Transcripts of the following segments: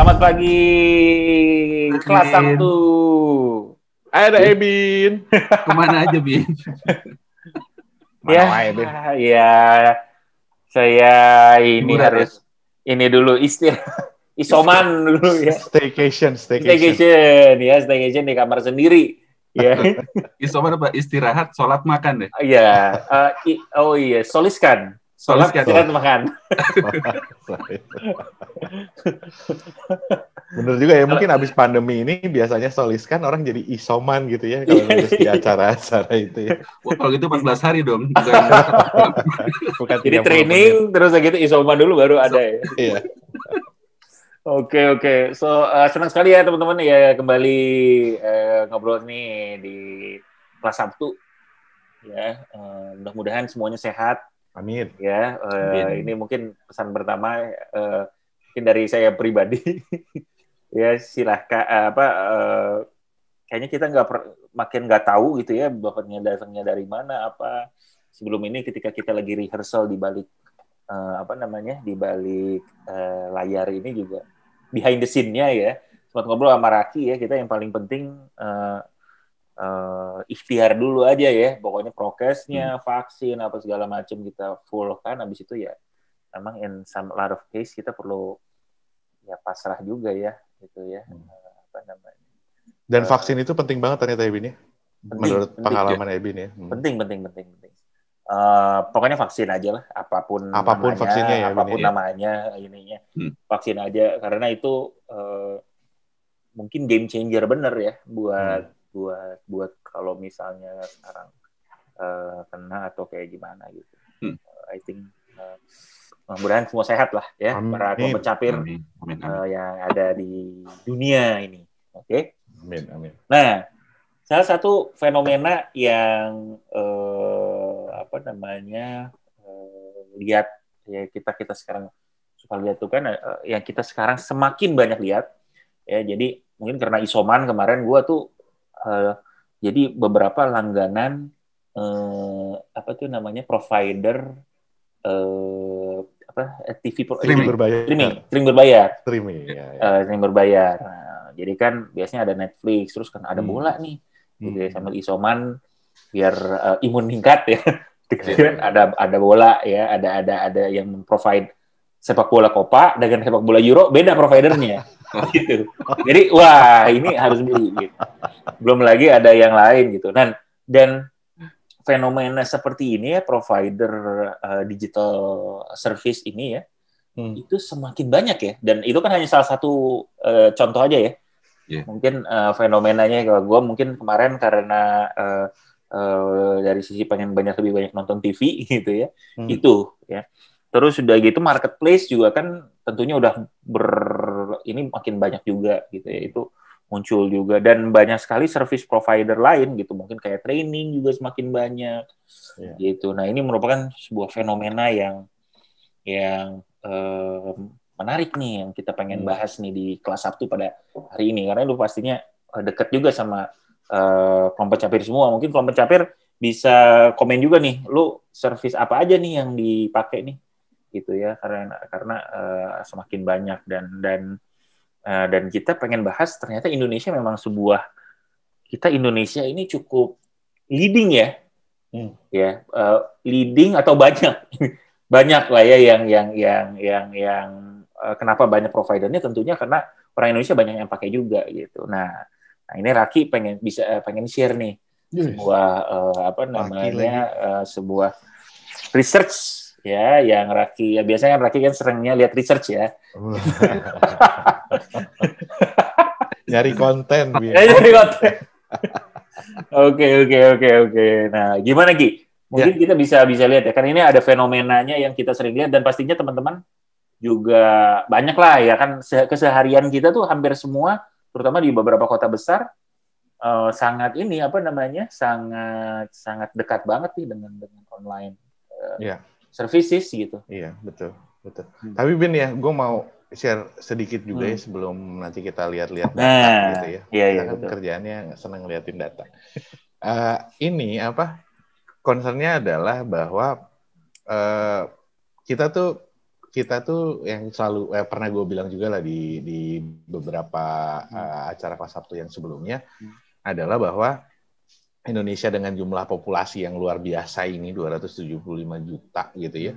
Selamat pagi kelas satu. Ada Ebin. Kemana aja Bin? ya, ya, saya ini Bukan harus ya. ini dulu istirahat isoman dulu ya. Staycation, staycation. Staycation, ya staycation di kamar sendiri. Ya. isoman apa? Istirahat, sholat, makan deh. Iya. Uh, oh iya, soliskan. Sholat ya kan makan. Bener juga ya, mungkin abis pandemi ini biasanya soliskan orang jadi isoman gitu ya kalau harus iya, di iya. acara-acara itu ya. Wah, kalau gitu 14 hari dong. Bukan jadi training menit. Ya. terus gitu isoman dulu baru ada ya. Iya. Oke oke, so uh, senang sekali ya teman-teman ya kembali uh, ngobrol nih di kelas Sabtu ya. Uh, Mudah-mudahan semuanya sehat, Amin. Ya, eh, Amin. ini mungkin pesan pertama uh, mungkin dari saya pribadi. ya silahkan eh, apa uh, kayaknya kita nggak makin nggak tahu gitu ya bapaknya datangnya dari mana apa sebelum ini ketika kita lagi rehearsal di balik uh, apa namanya di balik uh, layar ini juga behind the scene-nya ya sempat ngobrol sama Raki ya kita yang paling penting uh, uh, ikhtiar dulu aja ya pokoknya prokesnya hmm. vaksin apa segala macam kita full kan habis itu ya emang in some lot of case kita perlu ya pasrah juga ya gitu ya hmm. Eh, apa namanya dan uh, vaksin itu penting banget ternyata Ebin ya penting, menurut penting, pengalaman ya. ya hmm. penting penting penting penting Uh, pokoknya vaksin aja lah, apapun apapun namanya, vaksinnya ya, apapun ini. Ya. namanya ininya, hmm. vaksin aja karena itu uh, mungkin game changer bener ya buat hmm buat buat kalau misalnya sekarang uh, kena atau kayak gimana gitu. Hmm. Uh, I think uh, mudah-mudahan semua sehat lah ya Amin. para pencapir Uh, yang ada di dunia ini. Oke. Okay? Amin. Amin. Nah, salah satu fenomena yang uh, apa namanya uh, lihat ya kita kita sekarang suka lihat tuh kan uh, yang kita sekarang semakin banyak lihat ya jadi mungkin karena isoman kemarin gue tuh uh, jadi beberapa langganan uh, apa tuh namanya provider uh, apa TV pro, streaming berbayar streaming streaming berbayar streaming ya, ya. Uh, streaming berbayar nah, jadi kan biasanya ada Netflix terus kan ada hmm. bola nih gitu ya, hmm. sambil isoman biar uh, imun meningkat ya gitu iya. kan ada ada bola ya ada ada ada yang provide sepak bola Copa dengan sepak bola Euro beda providernya Oh, gitu. Jadi wah ini harus beli gitu. Belum lagi ada yang lain gitu. Dan dan fenomena seperti ini ya provider uh, digital service ini ya hmm. itu semakin banyak ya dan itu kan hanya salah satu uh, contoh aja ya yeah. mungkin uh, fenomenanya kalau gue mungkin kemarin karena uh, uh, dari sisi pengen banyak lebih banyak nonton TV gitu ya hmm. itu ya terus sudah gitu marketplace juga kan tentunya udah ber ini makin banyak juga gitu ya itu muncul juga dan banyak sekali service provider lain gitu mungkin kayak training juga semakin banyak ya. gitu nah ini merupakan sebuah fenomena yang yang eh, menarik nih yang kita pengen hmm. bahas nih di kelas Sabtu pada hari ini karena lu pastinya eh, deket juga sama eh, kelompok capir semua mungkin kelompok capir bisa komen juga nih lu service apa aja nih yang dipakai nih gitu ya karena karena uh, semakin banyak dan dan uh, dan kita pengen bahas ternyata Indonesia memang sebuah kita Indonesia ini cukup leading ya hmm. ya uh, leading atau banyak banyak lah ya yang yang yang yang yang uh, kenapa banyak providernya tentunya karena orang Indonesia banyak yang pakai juga gitu nah nah ini Raki pengen bisa pengen share nih sebuah uh, apa namanya uh, sebuah research ya yang Raki ya biasanya kan Raki kan seringnya lihat research ya nyari konten nyari konten oke oke oke oke nah gimana Ki mungkin ya. kita bisa bisa lihat ya kan ini ada fenomenanya yang kita sering lihat dan pastinya teman-teman juga banyak lah ya kan keseharian kita tuh hampir semua terutama di beberapa kota besar uh, sangat ini apa namanya sangat sangat dekat banget nih dengan dengan online uh, eh, yeah services gitu. Iya, betul. Betul. Hmm. Tapi Bin ya, gue mau share sedikit juga ya hmm. ya sebelum nanti kita lihat-lihat data nah, gitu ya. Iya, iya, kan kerjaannya senang ngeliatin data. uh, ini apa? Concernnya adalah bahwa uh, kita tuh kita tuh yang selalu eh, pernah gue bilang juga lah di di beberapa uh, acara pas Sabtu yang sebelumnya hmm. adalah bahwa Indonesia dengan jumlah populasi yang luar biasa ini 275 juta gitu ya.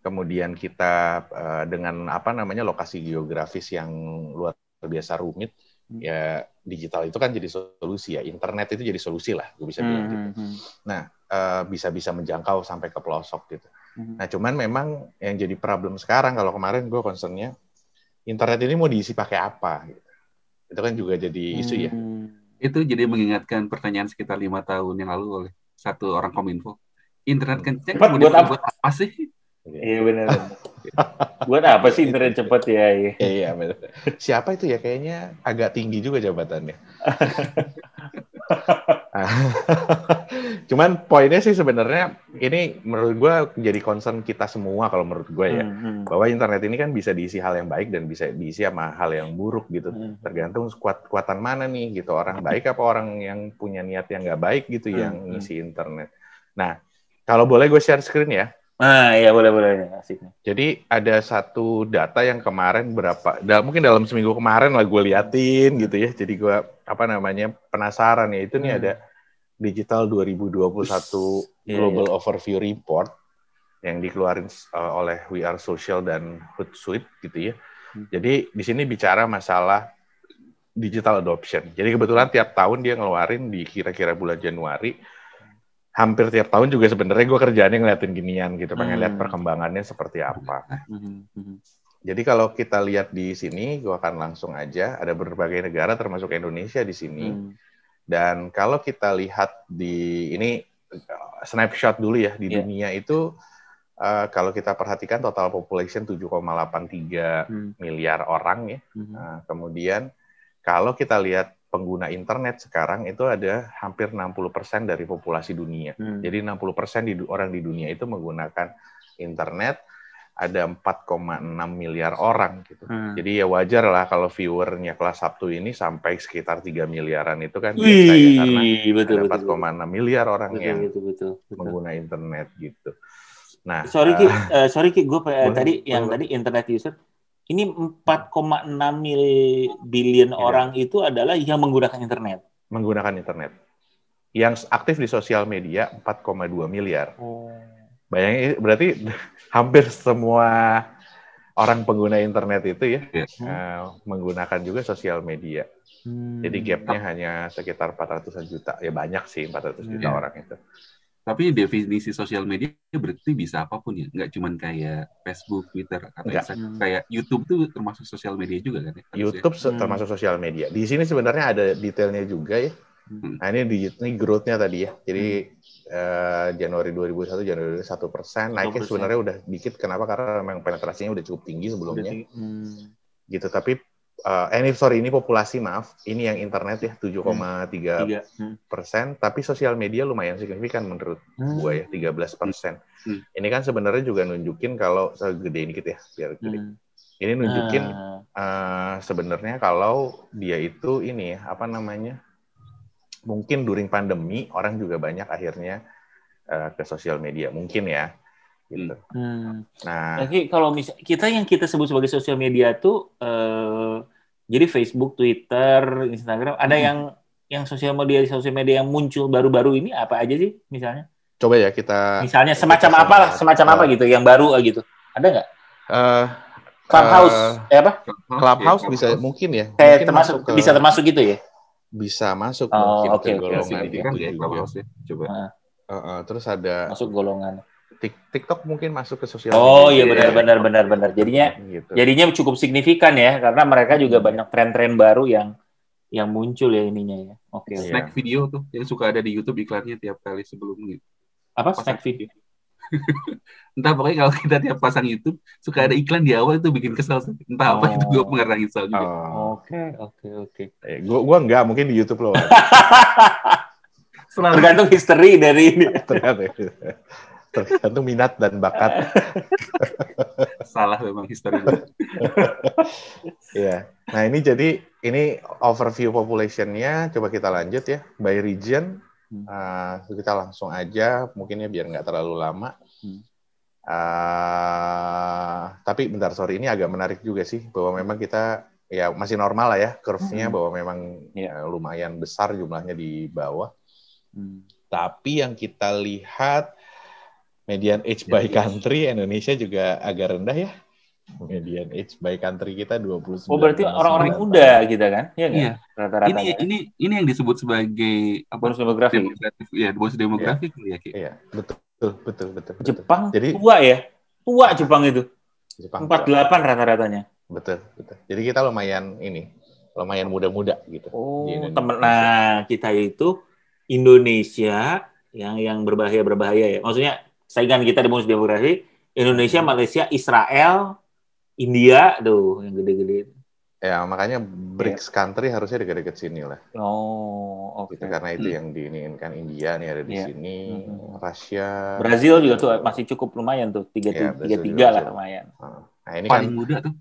Kemudian kita eh, dengan apa namanya lokasi geografis yang luar biasa rumit hmm. ya digital itu kan jadi solusi ya. Internet itu jadi solusi lah gue bisa hmm, bilang gitu. Hmm, nah, eh, bisa-bisa menjangkau sampai ke pelosok gitu. Nah, cuman memang yang jadi problem sekarang kalau kemarin gue concernnya internet ini mau diisi pakai apa gitu. Itu kan juga jadi isu ya. Itu jadi mengingatkan pertanyaan sekitar lima tahun yang lalu oleh satu orang kominfo. Internet kenceng cepat buat apa? buat apa sih? Iya benar. buat apa sih internet cepat ya? Iya, iya, iya benar. Siapa itu ya kayaknya agak tinggi juga jabatannya. Cuman poinnya sih sebenarnya ini menurut gue jadi concern kita semua kalau menurut gue ya hmm, hmm, bahwa internet ini kan bisa diisi hal yang baik dan bisa diisi sama hal yang buruk gitu hmm. tergantung kuat kuatan mana nih gitu orang baik apa orang yang punya niat yang nggak baik gitu hmm, yang hmm. ngisi internet. Nah kalau boleh gue share screen ya. Ah iya boleh boleh asiknya Jadi ada satu data yang kemarin berapa? Da, mungkin dalam seminggu kemarin lah gue liatin gitu ya. Jadi gue apa namanya penasaran ya itu nih hmm. ada Digital 2021 Ush, iya, iya. Global iya. Overview Report yang dikeluarin uh, oleh We Are Social dan Hootsuite gitu ya. Hmm. Jadi di sini bicara masalah digital adoption. Jadi kebetulan tiap tahun dia ngeluarin di kira-kira bulan Januari. Hampir tiap tahun juga sebenarnya gue kerjaannya ngeliatin ginian gitu, pengen hmm. lihat perkembangannya seperti apa. Hmm. Hmm. hmm. Jadi kalau kita lihat di sini, gua akan langsung aja ada berbagai negara termasuk Indonesia di sini. Hmm. Dan kalau kita lihat di ini eh, snapshot dulu ya di yeah. dunia itu uh, kalau kita perhatikan total population 7,83 hmm. miliar orang ya. Hmm. Nah, kemudian kalau kita lihat pengguna internet sekarang itu ada hampir 60% dari populasi dunia. Hmm. Jadi 60% di, orang di dunia itu menggunakan internet ada 4,6 miliar orang gitu. Hmm. Jadi ya wajar lah kalau viewernya kelas Sabtu ini sampai sekitar 3 miliaran itu kan Wih, biasa ya karena betul, ada 4,6 miliar orang betul, yang betul, betul, betul. mengguna internet gitu. Nah, sorry Ki, uh, sorry Ki, gue uh, tadi yang tadi internet user ini 4,6 billion ya. orang itu adalah yang menggunakan internet. Menggunakan internet. Yang aktif di sosial media 4,2 miliar. Oh. Bayangin berarti hampir semua orang pengguna internet itu ya yes. Iya. uh, menggunakan juga sosial media. Hmm. Jadi gapnya nah. hanya sekitar 400 juta. Ya banyak sih 400 juta yeah. orang itu. Tapi definisi sosial media berarti bisa apapun ya, nggak cuma kayak Facebook, Twitter, atau Enggak. kayak YouTube tuh termasuk sosial media juga kan? Ya? YouTube hmm. termasuk sosial media. Di sini sebenarnya ada detailnya juga ya. Hmm. Nah ini di ini growth-nya tadi ya. Jadi hmm. uh, Januari 2001 Januari satu persen naiknya sebenarnya udah dikit. Kenapa? Karena memang penetrasinya udah cukup tinggi sebelumnya. Hmm. Gitu. Tapi uh, eh ini sorry ini populasi maaf. Ini yang internet ya 7,3 persen. Hmm. Tapi sosial media lumayan signifikan menurut hmm. gua ya 13 persen. Hmm. Ini kan sebenarnya juga nunjukin kalau segede dikit ya biar gede. Hmm. Ini nunjukin uh, uh sebenarnya kalau dia itu ini ya apa namanya mungkin during pandemi orang juga banyak akhirnya uh, ke sosial media mungkin ya gitu. Hmm. Nah, Oke, kalau misal kita yang kita sebut sebagai sosial media tuh uh, jadi Facebook, Twitter, Instagram, ada hmm. yang yang sosial media di sosial media yang muncul baru-baru ini apa aja sih misalnya? Coba ya kita misalnya semacam apa lah, semacam uh, apa gitu yang baru eh, gitu. Ada nggak? Uh, Clubhouse, uh, eh apa? Clubhouse, Clubhouse bisa mungkin ya. Kayak mungkin termasuk ke... bisa termasuk gitu ya bisa masuk oh, mungkin okay, ke golongan okay, itu juga, ya. Kan ya. coba uh, uh, terus ada masuk golongan TikTok mungkin masuk ke sosial oh, media. Oh iya ya. benar benar benar benar. Jadinya gitu. jadinya cukup signifikan ya karena mereka juga hmm. banyak tren-tren baru yang yang muncul ya ininya ya. Oke. Okay, snack ya. video tuh yang suka ada di YouTube iklannya tiap kali sebelum gitu. Apa Pas snack video? entah pokoknya kalau kita tiap pasang YouTube suka ada iklan di awal itu bikin kesel entah apa itu gue oh. pernah install juga oh. oke oke oke gue eh, gue enggak mungkin di YouTube loh Selalu. tergantung history dari ini tergantung minat dan bakat salah memang history ya nah ini jadi ini overview populationnya coba kita lanjut ya by region Hmm. Uh, kita langsung aja, mungkinnya biar nggak terlalu lama. Hmm. Uh, tapi bentar, sorry, ini agak menarik juga sih bahwa memang kita ya masih normal lah ya curve-nya hmm. bahwa memang ya, eh, lumayan besar jumlahnya di bawah. Hmm. Tapi yang kita lihat median age by country Indonesia juga agak rendah ya median age by country kita 29. Oh berarti orang-orang muda kita gitu kan? Iya kan? Iya. Rata-rata. Ini kan? ini ini yang disebut sebagai apa? Bonus demografi. Demografik. Ya, bonus demografi iya. ya. Iya, ya, betul, betul, betul, betul. Jepang Jadi, tua ya? Tua Jepang itu. Jepang 48 rata-ratanya. Betul, betul. Jadi kita lumayan ini, lumayan muda-muda gitu. Oh, temen. Nah, kita itu Indonesia yang yang berbahaya berbahaya ya. Maksudnya saingan kita di bonus demografi Indonesia, Malaysia, Israel, India tuh yang gede-gede. Ya makanya iya. BRICS yeah. country harusnya deket-deket sini lah. Oh, oke. Okay. Gitu, karena itu hmm. yang diinginkan India nih ada di yeah. sini, hmm. Rusia. Brazil juga tuh masih cukup lumayan tuh tiga yeah, tiga tiga lah lumayan. Ah, nah ini paling kan, muda tuh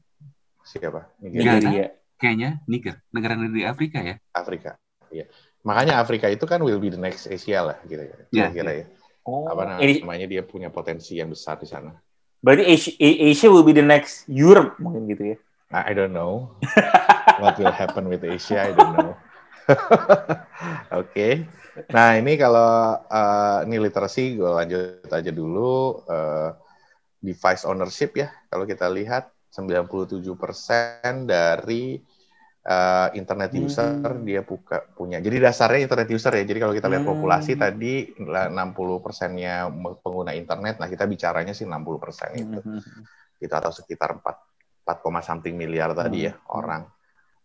siapa? Nigeria. Ya? Kayaknya Niger, negara negara di Afrika ya. Afrika, iya. Makanya Afrika itu kan will be the next Asia lah gitu ya. ya kira-kira yeah. ya. Oh. Apa namanya, ini... namanya dia punya potensi yang besar di sana. Berarti Asia, Asia will be the next Europe mungkin gitu ya? I don't know. What will happen with Asia? I don't know. Oke. okay. Nah ini kalau uh, ini literasi gue lanjut aja dulu. Uh, device ownership ya. Kalau kita lihat 97% dari uh, internet hmm. user hmm. dia buka punya. Jadi dasarnya internet user ya. Jadi kalau kita lihat hmm. populasi tadi 60 persennya pengguna internet, nah kita bicaranya sih 60 persen itu, hmm. hmm, hmm. itu atau sekitar 4 4, something miliar tadi hmm. ya orang.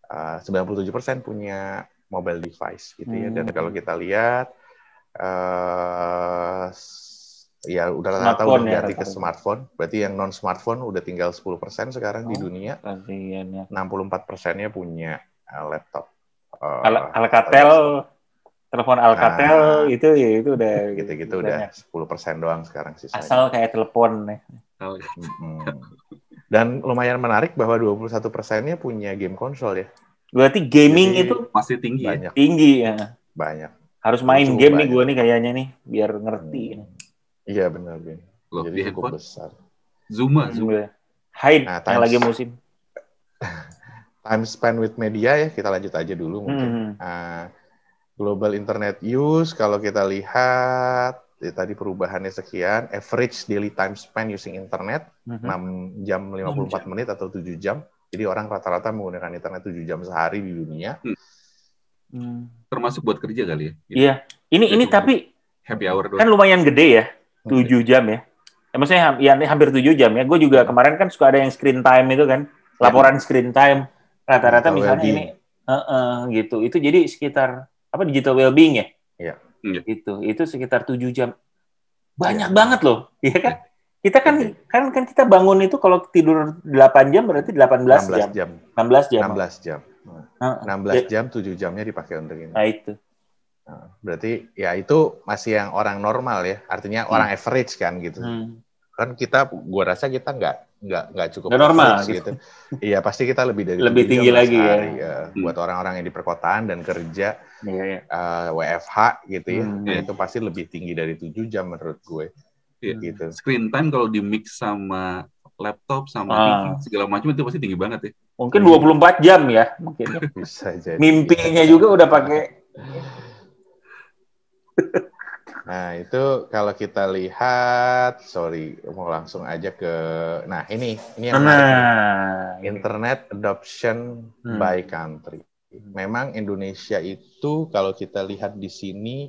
Eh, uh, 97 persen punya mobile device gitu ya. Dan kalau kita lihat uh, ya udah rata-rata udah ganti ke smartphone. Berarti yang non smartphone udah tinggal 10% sekarang oh, di dunia. Kasihan, ya. 64%-nya punya eh, laptop. Uh, Al Alcatel telepon Alcatel nah, itu ya itu udah gitu-gitu udah sepuluh persen doang sekarang sih. Asal kayak telepon nih. ya. Dan lumayan menarik bahwa 21 persennya punya game konsol ya. Berarti gaming Jadi, itu pasti tinggi banyak. Tinggi ya. Banyak. Harus main game banyak. nih gue nih kayaknya nih biar ngerti. Hmm. Iya benar, Bin. Loh, Jadi di cukup handphone? besar. Zuma, iya, Zuma. Hide nah, yang lagi musim. time spend with media ya, kita lanjut aja dulu mungkin. Hmm. Uh, global internet use kalau kita lihat ya, tadi perubahannya sekian, average daily time spend using internet mm -hmm. 6 jam 54 jam. menit atau 7 jam. Jadi orang rata-rata menggunakan internet 7 jam sehari di dunia. Hmm. hmm. Termasuk buat kerja kali ya? Iya. Gitu. Ini iya ini tapi happy hour Kan lumayan gede ya 7 jam ya. ya maksudnya ya, hampir tujuh jam ya. Gue juga kemarin kan suka ada yang screen time itu kan. Laporan screen time. Rata-rata misalnya ini uh, uh, gitu. Itu jadi sekitar apa digital well-being ya? Iya. iya. Gitu. Itu sekitar tujuh jam. Banyak ya. banget loh. Iya kan? Kita kan kan kan kita bangun itu kalau tidur delapan jam berarti delapan belas jam. belas jam. 16 belas jam. 16 belas ya. jam tujuh jamnya dipakai untuk ini. Nah itu. Nah, berarti ya itu masih yang orang normal ya, artinya hmm. orang average kan gitu. Hmm. Kan kita, gua rasa kita nggak nggak nggak cukup nggak normal gitu. gitu. Iya pasti kita lebih dari lebih tinggi lagi ya. ya. Hmm. Buat orang-orang yang di perkotaan dan kerja yeah, iya, iya. yeah. Uh, WFH gitu ya, hmm, yeah. Iya. itu pasti lebih tinggi dari 7 jam menurut gue. Yeah. Gitu. Screen time kalau di mix sama laptop sama ah. TV segala macam itu pasti tinggi banget ya. Mungkin 24 jam ya mungkin. Bisa jadi. Mimpinya juga udah pakai Nah, itu kalau kita lihat, sorry, mau langsung aja ke, nah ini, ini yang nah, internet adoption hmm. by country. Memang Indonesia itu kalau kita lihat di sini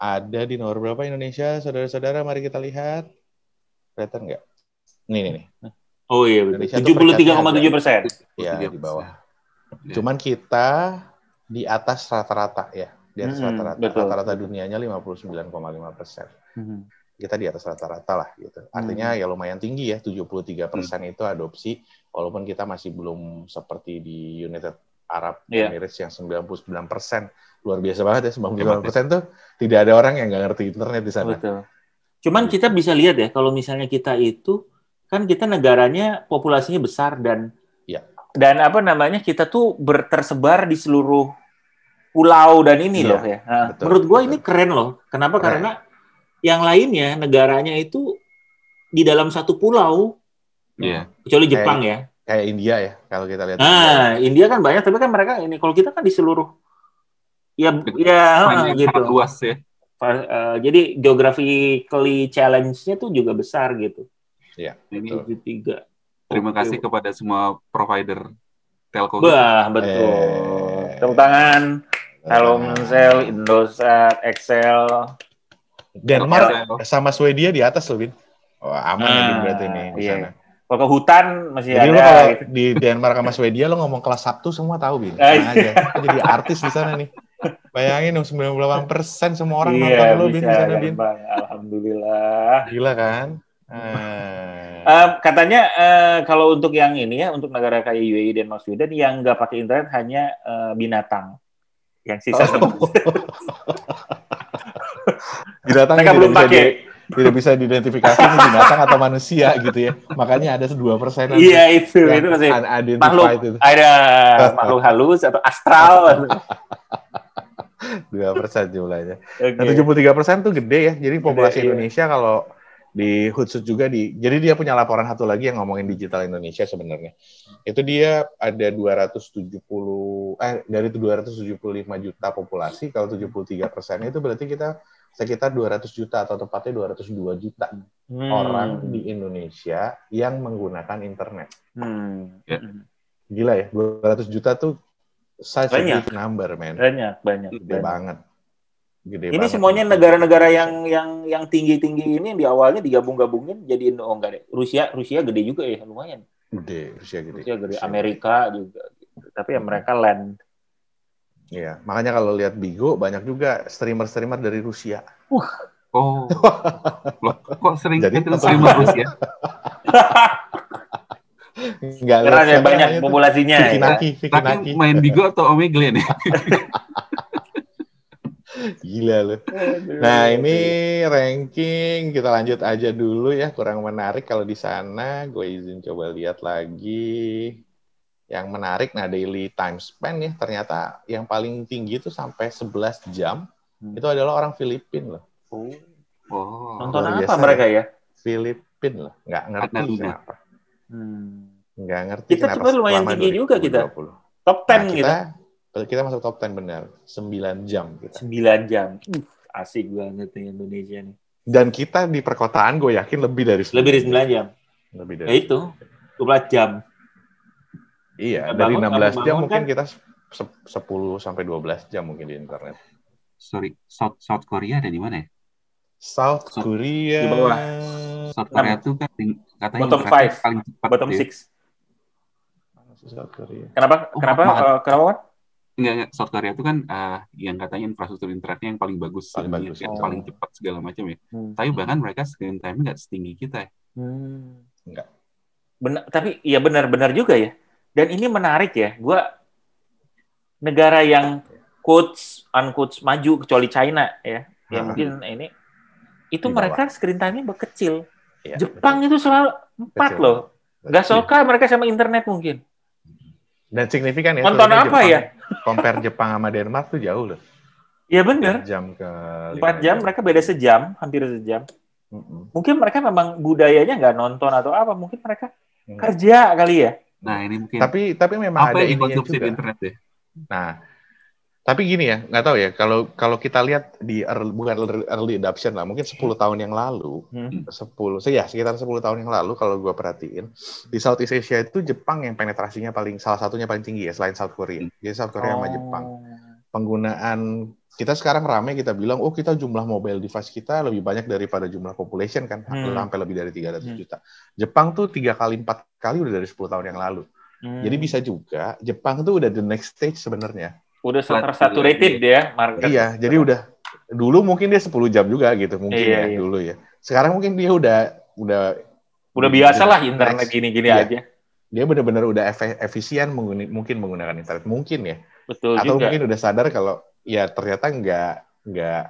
ada di nomor berapa Indonesia, saudara-saudara? Mari kita lihat, kelihatan nggak? Nih, nih, nih. Oh iya, tujuh puluh tiga koma tujuh persen. Ya di bawah. Cuman kita di atas rata-rata ya di atas mm-hmm, rata-rata mm -hmm, rata-rata dunianya 59,5 persen mm -hmm. kita di atas rata-rata lah gitu artinya mm -hmm. ya lumayan tinggi ya 73 persen mm -hmm. itu adopsi walaupun kita masih belum seperti di United Arab yeah. Emirates yang 99 persen luar biasa banget ya 99 persen tuh tidak ada orang yang nggak ngerti internet di sana Betul. cuman kita bisa lihat ya kalau misalnya kita itu kan kita negaranya populasinya besar dan ya. dan apa namanya kita tuh bertersebar di seluruh pulau dan ini iya, loh ya. Nah, menurut gue ini keren loh. Kenapa? Keren. Karena yang lainnya negaranya itu di dalam satu pulau. Iya. Kecuali Jepang kayak, ya. Kayak India ya kalau kita lihat. Nah, India kan banyak tapi kan mereka ini kalau kita kan di seluruh ya betul. ya gitu. Luas ya. Uh, jadi geographically challenge-nya tuh juga besar gitu. Iya. Ini itu tiga. Terima okay. kasih kepada semua provider telkom. Wah, betul. Eh. Tepuk tangan. Telkomsel, Indosat, Excel. Denmark Excel. sama Swedia di atas loh, Bin. Oh, aman ya, ah, ya berarti ini di iya. sana. Kalau ke hutan masih jadi ada. kalau gitu. di Denmark sama Swedia lo ngomong kelas Sabtu semua tahu, Bin. Nah, aja. jadi artis di sana nih. Bayangin dong 98 persen semua orang iya, nonton lo bin di sana bin. Alhamdulillah. Gila kan? Uh, katanya uh, kalau untuk yang ini ya untuk negara kayak UAE dan Maksudnya yang nggak pakai internet hanya uh, binatang yang sisa oh. binatang yang belum pakai tidak bisa diidentifikasi binatang atau manusia gitu ya. Makanya ada dua persen. Iya itu itu masih makhluk itu. ada makhluk halus atau astral. dua persen jumlahnya. Nah, okay. puluh 73 persen tuh gede ya. Jadi populasi gede, iya. Indonesia iya. kalau di Hootsuite juga di jadi dia punya laporan satu lagi yang ngomongin digital Indonesia sebenarnya. Itu dia ada 270 eh dari 275 juta populasi kalau 73 persen itu berarti kita sekitar 200 juta atau tepatnya 202 juta hmm. orang di Indonesia yang menggunakan internet. Hmm. Ya. Gila ya, 200 juta tuh size banyak. number, man. Banyak, banyak. banyak. banget. Gede ini semuanya negara-negara yang yang yang tinggi-tinggi ini di awalnya digabung-gabungin jadi oh enggak deh. Rusia Rusia gede juga ya lumayan. Gede, Rusia gede. Rusia gede, Rusia Amerika gede. juga. Gitu. Tapi ya hmm. mereka land. Iya, makanya kalau lihat Bigo banyak juga streamer-streamer dari Rusia. Uh. Oh. Loh, kok sering jadi streamer Rusia? Enggak, Karena ya, ada banyak populasinya. ya. Fikinaki. Fikinaki. main Bigo atau Omegle ya? nih? Gila lu. Nah, ini ranking kita lanjut aja dulu ya, kurang menarik kalau di sana. Gue izin coba lihat lagi. Yang menarik nah daily time span ya, ternyata yang paling tinggi itu sampai 11 jam. Hmm. Itu adalah orang Filipin loh. Oh. Wow. Nonton apa mereka ya? Filipin loh, nggak ngerti siapa. kenapa. Ya. Hmm. Nggak ngerti kita kenapa. Kita lumayan tinggi juga kita. Top 10 nah, kita, gitu. Kalau kita masuk top 10 benar, 9 jam kita. 9 jam. Uh, asik banget nih Indonesia nih. Dan kita di perkotaan gue yakin lebih dari 9 Lebih dari 9 jam. jam. Lebih dari. Ya itu, 12 jam. Iya, bangun, dari 16 bangun, jam mungkin kan? kita 10 sampai 12 jam mungkin di internet. Sorry, South South Korea ada di mana ya? South Korea. Di bawah. South Korea itu kan katanya bottom 5 paling cepat. Bottom ya. six. South Korea. Kenapa? Oh, kenapa? Uh, kenapa Kenapa? enggak, South Korea itu kan uh, yang katanya infrastruktur internetnya yang paling bagus, paling, bagus, Yang oh. paling cepat segala macam ya. Hmm. Tapi bahkan mereka screen time nggak setinggi kita. Ya. Hmm. Enggak. Benar, tapi ya benar-benar juga ya. Dan ini menarik ya. Gua negara yang quotes unquotes maju kecuali China ya. Ya hmm. mungkin ini itu Di mereka bawah. screen time-nya kecil. Ya, Jepang betul. itu selalu empat loh. Gak soka mereka sama internet mungkin. Dan signifikan ya. Nonton apa Jepang, ya? Compare Jepang sama Denmark tuh jauh loh. Iya bener. Jam ke empat jam, mereka beda sejam, hampir sejam. Mm -hmm. Mungkin mereka memang budayanya nggak nonton atau apa, mungkin mereka mm. kerja kali ya. Nah ini mungkin. Tapi tapi memang apa ada yang dikonsumsi internet ya? Nah tapi gini ya, nggak tahu ya. Kalau kalau kita lihat di early, bukan early adoption lah, mungkin 10 hmm. tahun yang lalu, hmm. 10, hmm. ya sekitar 10 tahun yang lalu kalau gue perhatiin di Southeast Asia itu Jepang yang penetrasinya paling salah satunya paling tinggi ya selain South Korea. Hmm. Jadi South Korea oh. sama Jepang oh. penggunaan kita sekarang rame kita bilang oh kita jumlah mobile device kita lebih banyak daripada jumlah population kan hmm. sampai lebih dari 300 hmm. juta. Jepang tuh tiga kali empat kali udah dari 10 tahun yang lalu. Hmm. Jadi bisa juga Jepang tuh udah the next stage sebenarnya udah saturated ya market. Iya, jadi udah dulu mungkin dia 10 jam juga gitu mungkin iya, ya iya. dulu ya. Sekarang mungkin dia udah udah udah biasalah lah internet gini-gini iya. aja. Dia benar-benar udah efisien mengguni, mungkin menggunakan internet mungkin ya. Betul Atau juga. mungkin udah sadar kalau ya ternyata nggak nggak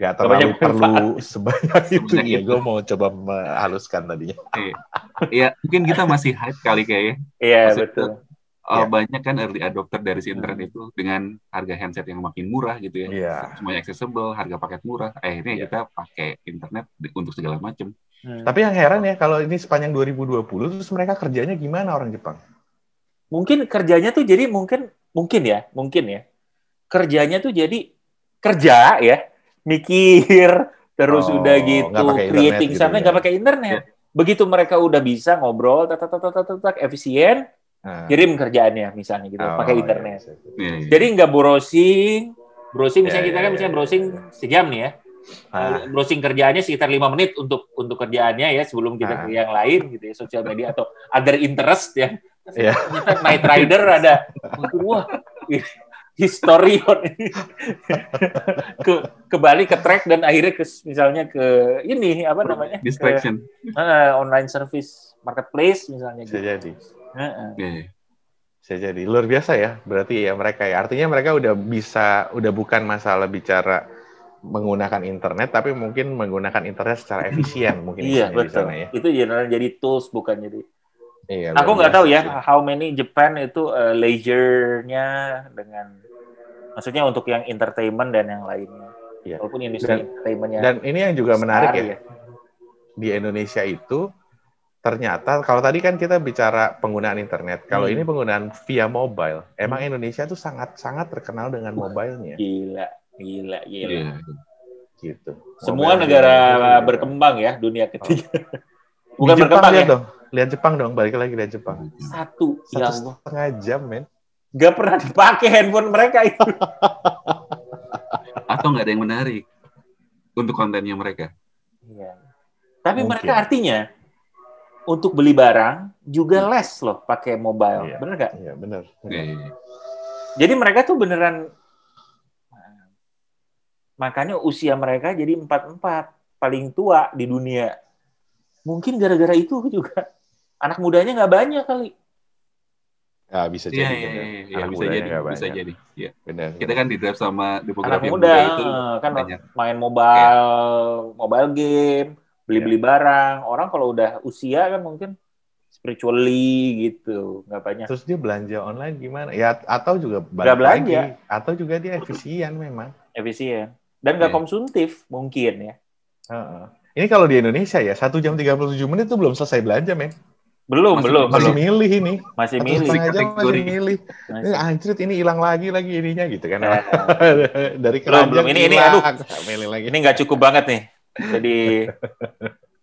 nggak terlalu perlu sebanyak itu ya. Gue mau coba menghaluskan tadinya. Iya. ya, mungkin kita masih hype kali kayaknya. Iya, betul yeah. Iya. banyak kan early adopter dari si hmm. internet hmm. itu dengan harga handset yang makin murah gitu ya. Yeah. Semuanya accessible, harga paket murah. Akhirnya yeah. kita pakai internet untuk segala macam. Hmm. Tapi yang heran ya kalau ini sepanjang 2020 terus mereka kerjanya gimana orang Jepang? Mungkin kerjanya tuh jadi mungkin mungkin ya, mungkin ya. Kerjanya tuh jadi kerja ya, mikir terus oh, udah gitu creating gitu, sana ya. nggak ya. pakai internet. Iya. Begitu mereka udah bisa ngobrol tak tak tak tak tak efisien, Ah. kirim kerjaannya misalnya gitu oh, pakai iya, internet. Iya iya, iya, iya, iya. Jadi nggak browsing, browsing misalnya kita kan misalnya browsing sejam nih ya. Ah. Eh, browsing kerjaannya sekitar lima menit untuk untuk kerjaannya ya sebelum kita ah. ke yang lain gitu ya sosial media atau other interest ya yeah. night rider ada wah historian ke kembali ke track dan akhirnya ke misalnya ke ini apa namanya distraction uh, online service marketplace misalnya gitu. jadi Uh-uh. Bisa jadi luar biasa ya. Berarti ya mereka ya. Artinya mereka udah bisa, udah bukan masalah bicara menggunakan internet, tapi mungkin menggunakan internet secara efisien mungkin. Iya ya, betul. ya. Itu general jadi tools bukan jadi. Iya, Aku nggak tahu ya how many Japan itu uh, leisure-nya dengan maksudnya untuk yang entertainment dan yang lainnya. Iya. Walaupun industri entertainment-nya. Dan ini yang juga menarik ya. ya. Di Indonesia itu ternyata kalau tadi kan kita bicara penggunaan internet, kalau hmm. ini penggunaan via mobile. Hmm. Emang Indonesia itu sangat-sangat terkenal dengan mobilenya. Gila, gila, gila. Yeah. Gitu. Mobile Semua negara berkembang ya dunia oh. ketiga. Oh. Bukan Jepang berkembang ya. Dong. Lihat Jepang dong, balik lagi lihat Jepang. Satu, iya. Satu ya Allah. setengah jam, men. Gak pernah dipakai handphone mereka itu. Atau gak ada yang menarik untuk kontennya mereka. Iya. Tapi Mungkin. mereka artinya untuk beli barang juga hmm. les loh pakai mobile, iya. bener gak? Iya bener. Iya, iya, iya. Jadi mereka tuh beneran makanya usia mereka jadi empat paling tua di dunia. Mungkin gara-gara itu juga anak mudanya nggak banyak kali. Ya, bisa jadi. Ya, ya, ya, ya, bisa jadi, bisa jadi. Ya. Benar, Kita kan di drive sama demografi anak muda, muda itu kan banyak. main mobile, ya. mobile game, beli-beli yeah. barang. Orang kalau udah usia kan mungkin spiritually gitu, nggak banyak. Terus dia belanja online gimana? Ya atau juga nggak belanja. atau juga dia efisien memang. Efisien dan nggak yeah. konsumtif mungkin ya. Uh-uh. Ini kalau di Indonesia ya satu jam 37 menit itu belum selesai belanja men. Belum, masih, belum. Masih milih ini. Masih milih. masih milih. Eh, masih. Ini anjrit ini hilang lagi lagi ininya gitu kan. Iya. Dari belum, belum. ini ini aduh. Milih lagi. Ini nggak cukup banget nih. Jadi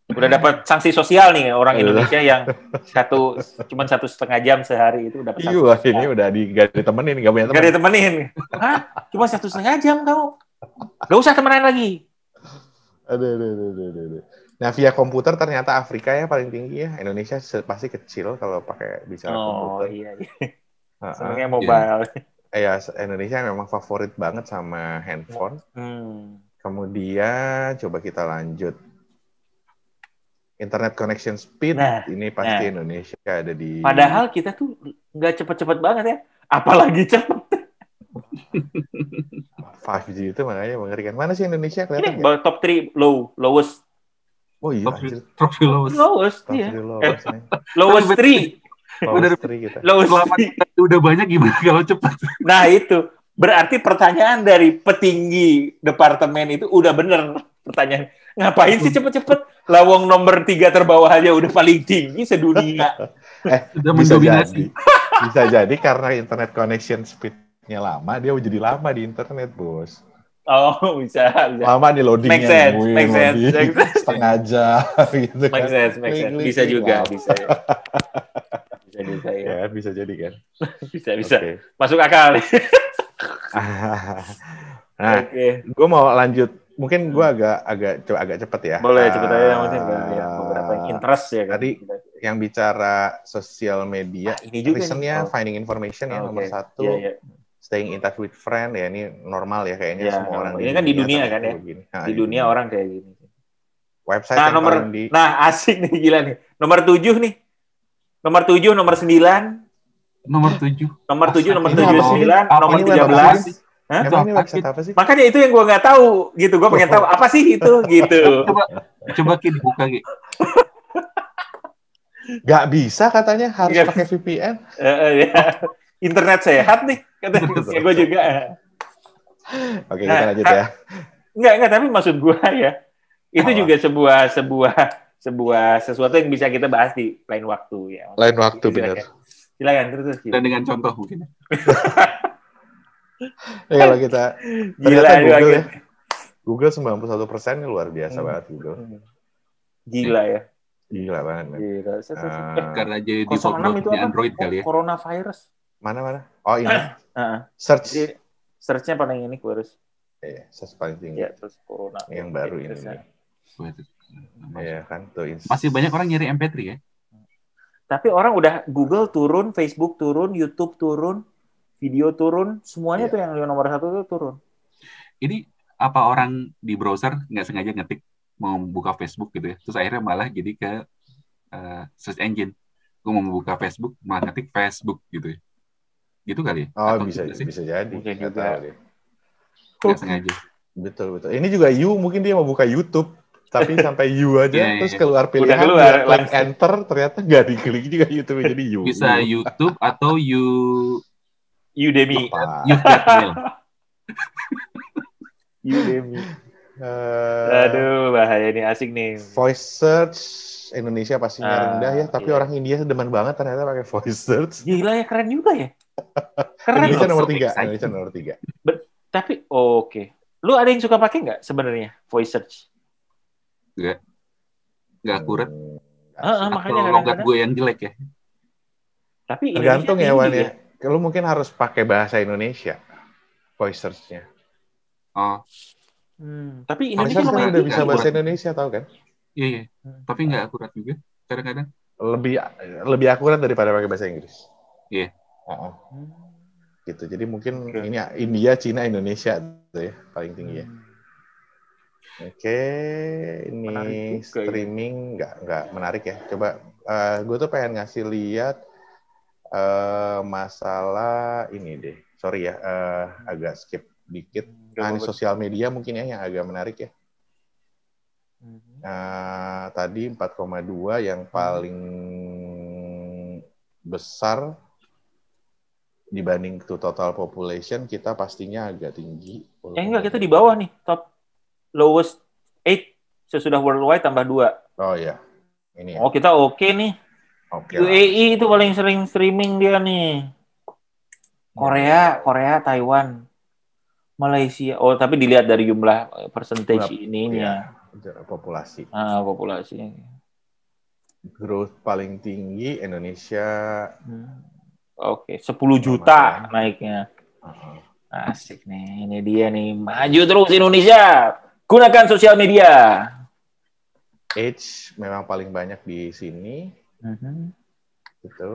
udah dapat sanksi sosial nih orang iya. Indonesia yang satu cuma satu setengah jam sehari itu dapat sanksi. Iya, sini udah di gak ditemenin, gak punya teman. Gak ditemenin. Hah? Cuma satu setengah jam kau. Gak usah temenan lagi. Aduh, aduh, aduh, aduh, aduh. Nah, via komputer ternyata Afrika ya paling tinggi ya. Indonesia pasti kecil kalau pakai bicara oh, komputer. Oh, iya, iya. Uh Sebenarnya iya. mobile. Iya, Indonesia memang favorit banget sama handphone. Hmm Kemudian coba kita lanjut. Internet connection speed nah, ini pasti nah. Indonesia ada di. Padahal kita tuh nggak cepet-cepet banget ya, apalagi cepet. 5G itu makanya mengerikan. Mana sih Indonesia kelihatan? Ini ya? top 3 low, lowest. Oh iya. Top, top lowest. Lowest, top iya. Lowest, eh, lowest 3. Lowest 3 kita. Lowest 3. Udah banyak gimana kalau cepat? Nah itu Berarti pertanyaan dari petinggi departemen itu udah bener pertanyaan. Ngapain sih cepet-cepet? Lawang nomor tiga terbawah aja udah paling tinggi sedunia. eh, udah bisa Jadi, bisa jadi karena internet connection speednya lama, dia jadi lama di internet, bos. Oh, bisa, Lama nih loadingnya. Make sense, nih, gitu kan. make sense. Make sense. Setengah aja gitu kan. bisa sense, make ya. Bisa juga, bisa. Ya. Bisa, bisa, ya. ya. bisa jadi kan. bisa, bisa. Okay. Masuk akal. nah, Oke. Okay. Gue mau lanjut. Mungkin gue agak agak coba agak cepet ya. Boleh cepet aja yang penting ya, beberapa yang interest ya. Kan? Tadi yang bicara sosial media, ah, ini juga recentnya oh. finding information oh, ya okay. nomor satu. Yeah, yeah. Staying in touch with friend ya ini normal ya kayaknya yeah, semua orang. Ini kan di dunia kan ya. Begini. Nah, di iya. dunia ini. orang kayak gini. Website nah, nomor, di... nah asik nih gila nih. Nomor tujuh nih. Nomor tujuh, nomor sembilan, Nomor tujuh, Nomor tujuh, nomor sembilan, nomor 13. Hah? tujuh, Makanya itu yang gue nggak tahu gitu. Gue pengen tahu apa sih itu gitu. coba coba kita buka gitu. Gak bisa katanya harus Gak. pakai VPN. Eh, eh, ya. Internet sehat nih katanya. Ya, gue juga. Eh. Oke nah, kita lanjut ya. Enggak enggak tapi maksud gue ya itu oh. juga sebuah sebuah sebuah sesuatu yang bisa kita bahas di lain waktu ya. Lain waktu gitu, gitu. benar silakan terus, terus dan dengan contoh mungkin ya kalau kita gila Google ya Google 91 persen kan luar biasa hmm. banget Google gila ya gila banget gila saya, saya, ah. karena jadi di itu di Android kali ya Corona virus mana mana oh ini uh, search jadi, searchnya paling ini gue harus Iya, search paling tinggi. Ya, terus corona. Yang baru ini. Ya. Iya kan, tuh. Masih banyak orang nyari MP3 ya? Tapi orang udah Google turun, Facebook turun, YouTube turun, video turun, semuanya yeah. tuh yang nomor satu tuh turun. Ini apa orang di browser nggak sengaja ngetik mau buka Facebook gitu ya, terus akhirnya malah jadi ke uh, search engine. Gue mau membuka Facebook, malah ngetik Facebook gitu ya. Gitu kali ya? Oh, Atau bisa, gitu bisa jadi. Gitu. juga. sengaja. Betul, betul. Ini juga You, mungkin dia mau buka YouTube tapi sampai you aja yeah, terus ya. keluar pilihan udah keluar, langsung. enter ternyata nggak diklik juga YouTube jadi you bisa YouTube atau you Udemy you Udemy uh, eh, aduh bahaya nih asik nih voice search Indonesia pasti uh, rendah ya tapi yeah. orang India demen banget ternyata pakai voice search gila ya keren juga ya keren Indonesia nomor tiga Indonesia nomor tiga tapi oh, oke okay. lu ada yang suka pakai nggak sebenarnya voice search nggak nggak akurat uh, uh, makanya atau logat gue yang jelek ya tapi tergantung ya Wan ya kalau ya. mungkin harus pakai bahasa Indonesia voice oh hmm. tapi Indonesia kan udah bisa akurat. bahasa Indonesia tau kan iya iya hmm. tapi nggak akurat juga kadang-kadang lebih lebih akurat daripada pakai bahasa Inggris iya yeah. uh hmm. -uh. gitu jadi mungkin ini India Cina Indonesia tuh ya paling tinggi ya hmm. Oke, ini ya. streaming nggak nggak menarik ya. Coba uh, eh, gue tuh pengen ngasih lihat uh, masalah ini deh. Sorry ya, uh, agak skip dikit. Nah, ini sosial media mungkin ya yang agak menarik ya. Uh, tadi 4,2 yang mhm. paling besar dibanding to total population kita pastinya agak tinggi. Eh enggak, kita di bawah nih, top lowest 8 sesudah worldwide tambah dua. Oh iya. Ini ya. Oh, kita oke okay nih. Oke. Okay UAE lah. E itu paling sering streaming dia nih. Korea, Korea, Taiwan, Malaysia. Oh, tapi dilihat dari jumlah eh, persentase ini ya. Iya, populasi. Ah, populasi. Growth paling tinggi Indonesia. Hmm. Oke, okay. 10 juta naiknya. Uh-huh. Asik nih, ini dia nih. Maju terus Indonesia. Gunakan sosial media. Age memang paling banyak di sini. Uh-huh. Gitu.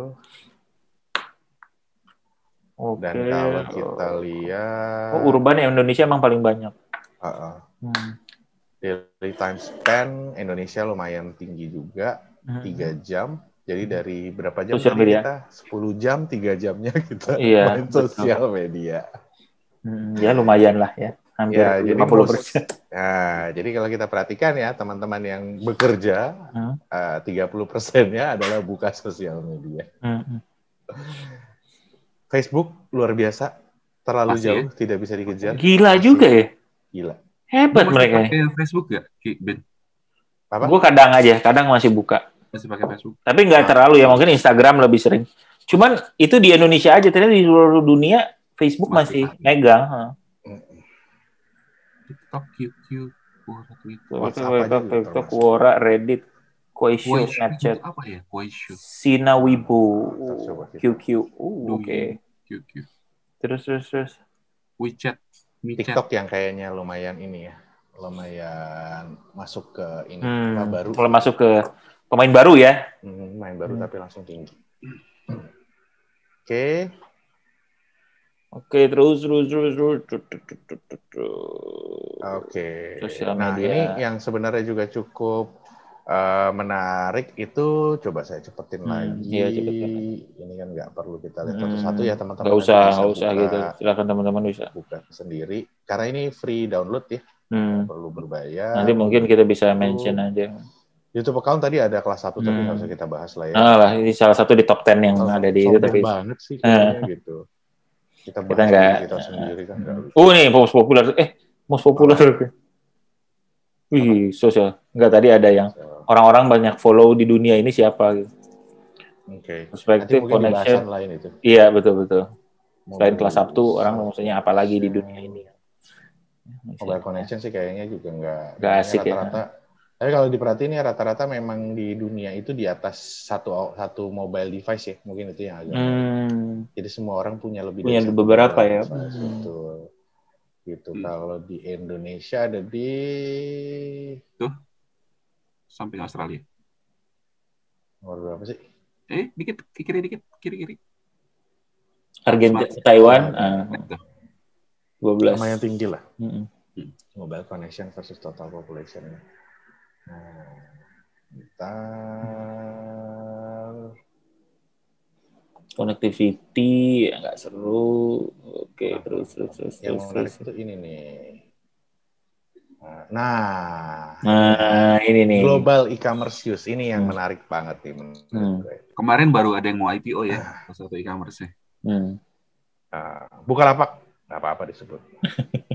Okay. Dan kalau kita lihat... Oh, urban ya Indonesia emang paling banyak. Uh-uh. Hmm. Daily time span Indonesia lumayan tinggi juga. Mm-hmm. Tiga uh-huh. jam. Jadi dari berapa jam sosial media. kita? 10 jam, tiga jamnya kita iya, main sosial betul. media. Hmm, ya lumayan lah ya hampir ya, 50%. Jadi, ya, jadi kalau kita perhatikan ya teman-teman yang bekerja hmm. uh, 30 persennya adalah buka sosial media. Hmm. hmm. Facebook luar biasa, terlalu Masih, ya. jauh, ya? tidak bisa dikejar. Gila juga ya. Gila. Hebat Lu mereka. Ya. Pakai Facebook ya, Ben? Gue kadang aja, kadang masih buka. Masih pakai Facebook. Tapi nggak nah. terlalu ya, mungkin Instagram lebih sering. Cuman itu di Indonesia aja, ternyata di seluruh dunia Facebook masih, masih megang. TikTok, QQ, Quora, Twitter, WhatsApp, WhatsApp TikTok, Quora, Reddit, Koishu, Snapchat. Apa ya? Koishu. QQ. Uh, oke. Okay. QQ. Terus terus terus. WeChat. WeChat. TikTok yang kayaknya lumayan ini ya. Lumayan masuk ke ini hmm. baru. Kalau masuk ke pemain baru ya. Hmm, pemain baru hmm. tapi langsung tinggi. Oke. Okay. Oke, terus terus terus terus. Oke. nah, ini yang sebenarnya juga cukup uh, menarik itu coba saya cepetin hmm, lagi. Iya, cepetin. Ini kan nggak perlu kita lihat hmm, satu-satu ya teman-teman. Nggak usah, nggak usah gitu. Silakan teman-teman bisa. Buka sendiri. Karena ini free download ya. Hmm. Nggak perlu berbayar. Nanti mungkin kita bisa mention aja. YouTube account tadi ada kelas 1 hmm. tapi nggak hmm. usah kita bahas lah ya. Ah, lah, ini salah satu di top 10 yang oh, ada di itu tapi. banget sih ah. kayaknya, gitu kita kita nggak kita sendiri kan oh nih most populer eh most populer wih sosial nggak tadi ada yang orang-orang banyak follow di dunia ini siapa gitu. Oke. Okay. Perspektif connection lain itu. Iya betul betul. Selain kelas Sabtu orang maksudnya apalagi di dunia ini? Mobile connection sih kayaknya juga nggak. Nggak asik rata -rata ya. Tapi kalau diperhatiin ya rata-rata memang di dunia itu di atas satu satu mobile device ya, mungkin itu yang agak. Hmm. Jadi semua orang punya lebih punya dari beberapa ya. Device, hmm. Gitu. Hmm. Kalau di Indonesia ada di tuh sampai Australia. Nomor berapa sih? Eh, dikit kiri dikit, kiri-kiri. Argentina, Taiwan, ah. nah, dua belas. Lumayan tinggi lah. Mm -hmm. Mobile connection versus total population bentar. Connectivity ya, nggak seru. Oke, nah, terus terus terus. Yang terus, menarik terus. itu ini nih. Nah, nah ini nih global e-commerce use ini yang hmm. menarik banget nih. Hmm. Kemarin baru ada yang mau IPO ya, ah. salah satu e-commerce bukan ya. Hmm. Uh, lapak, nggak apa-apa disebut.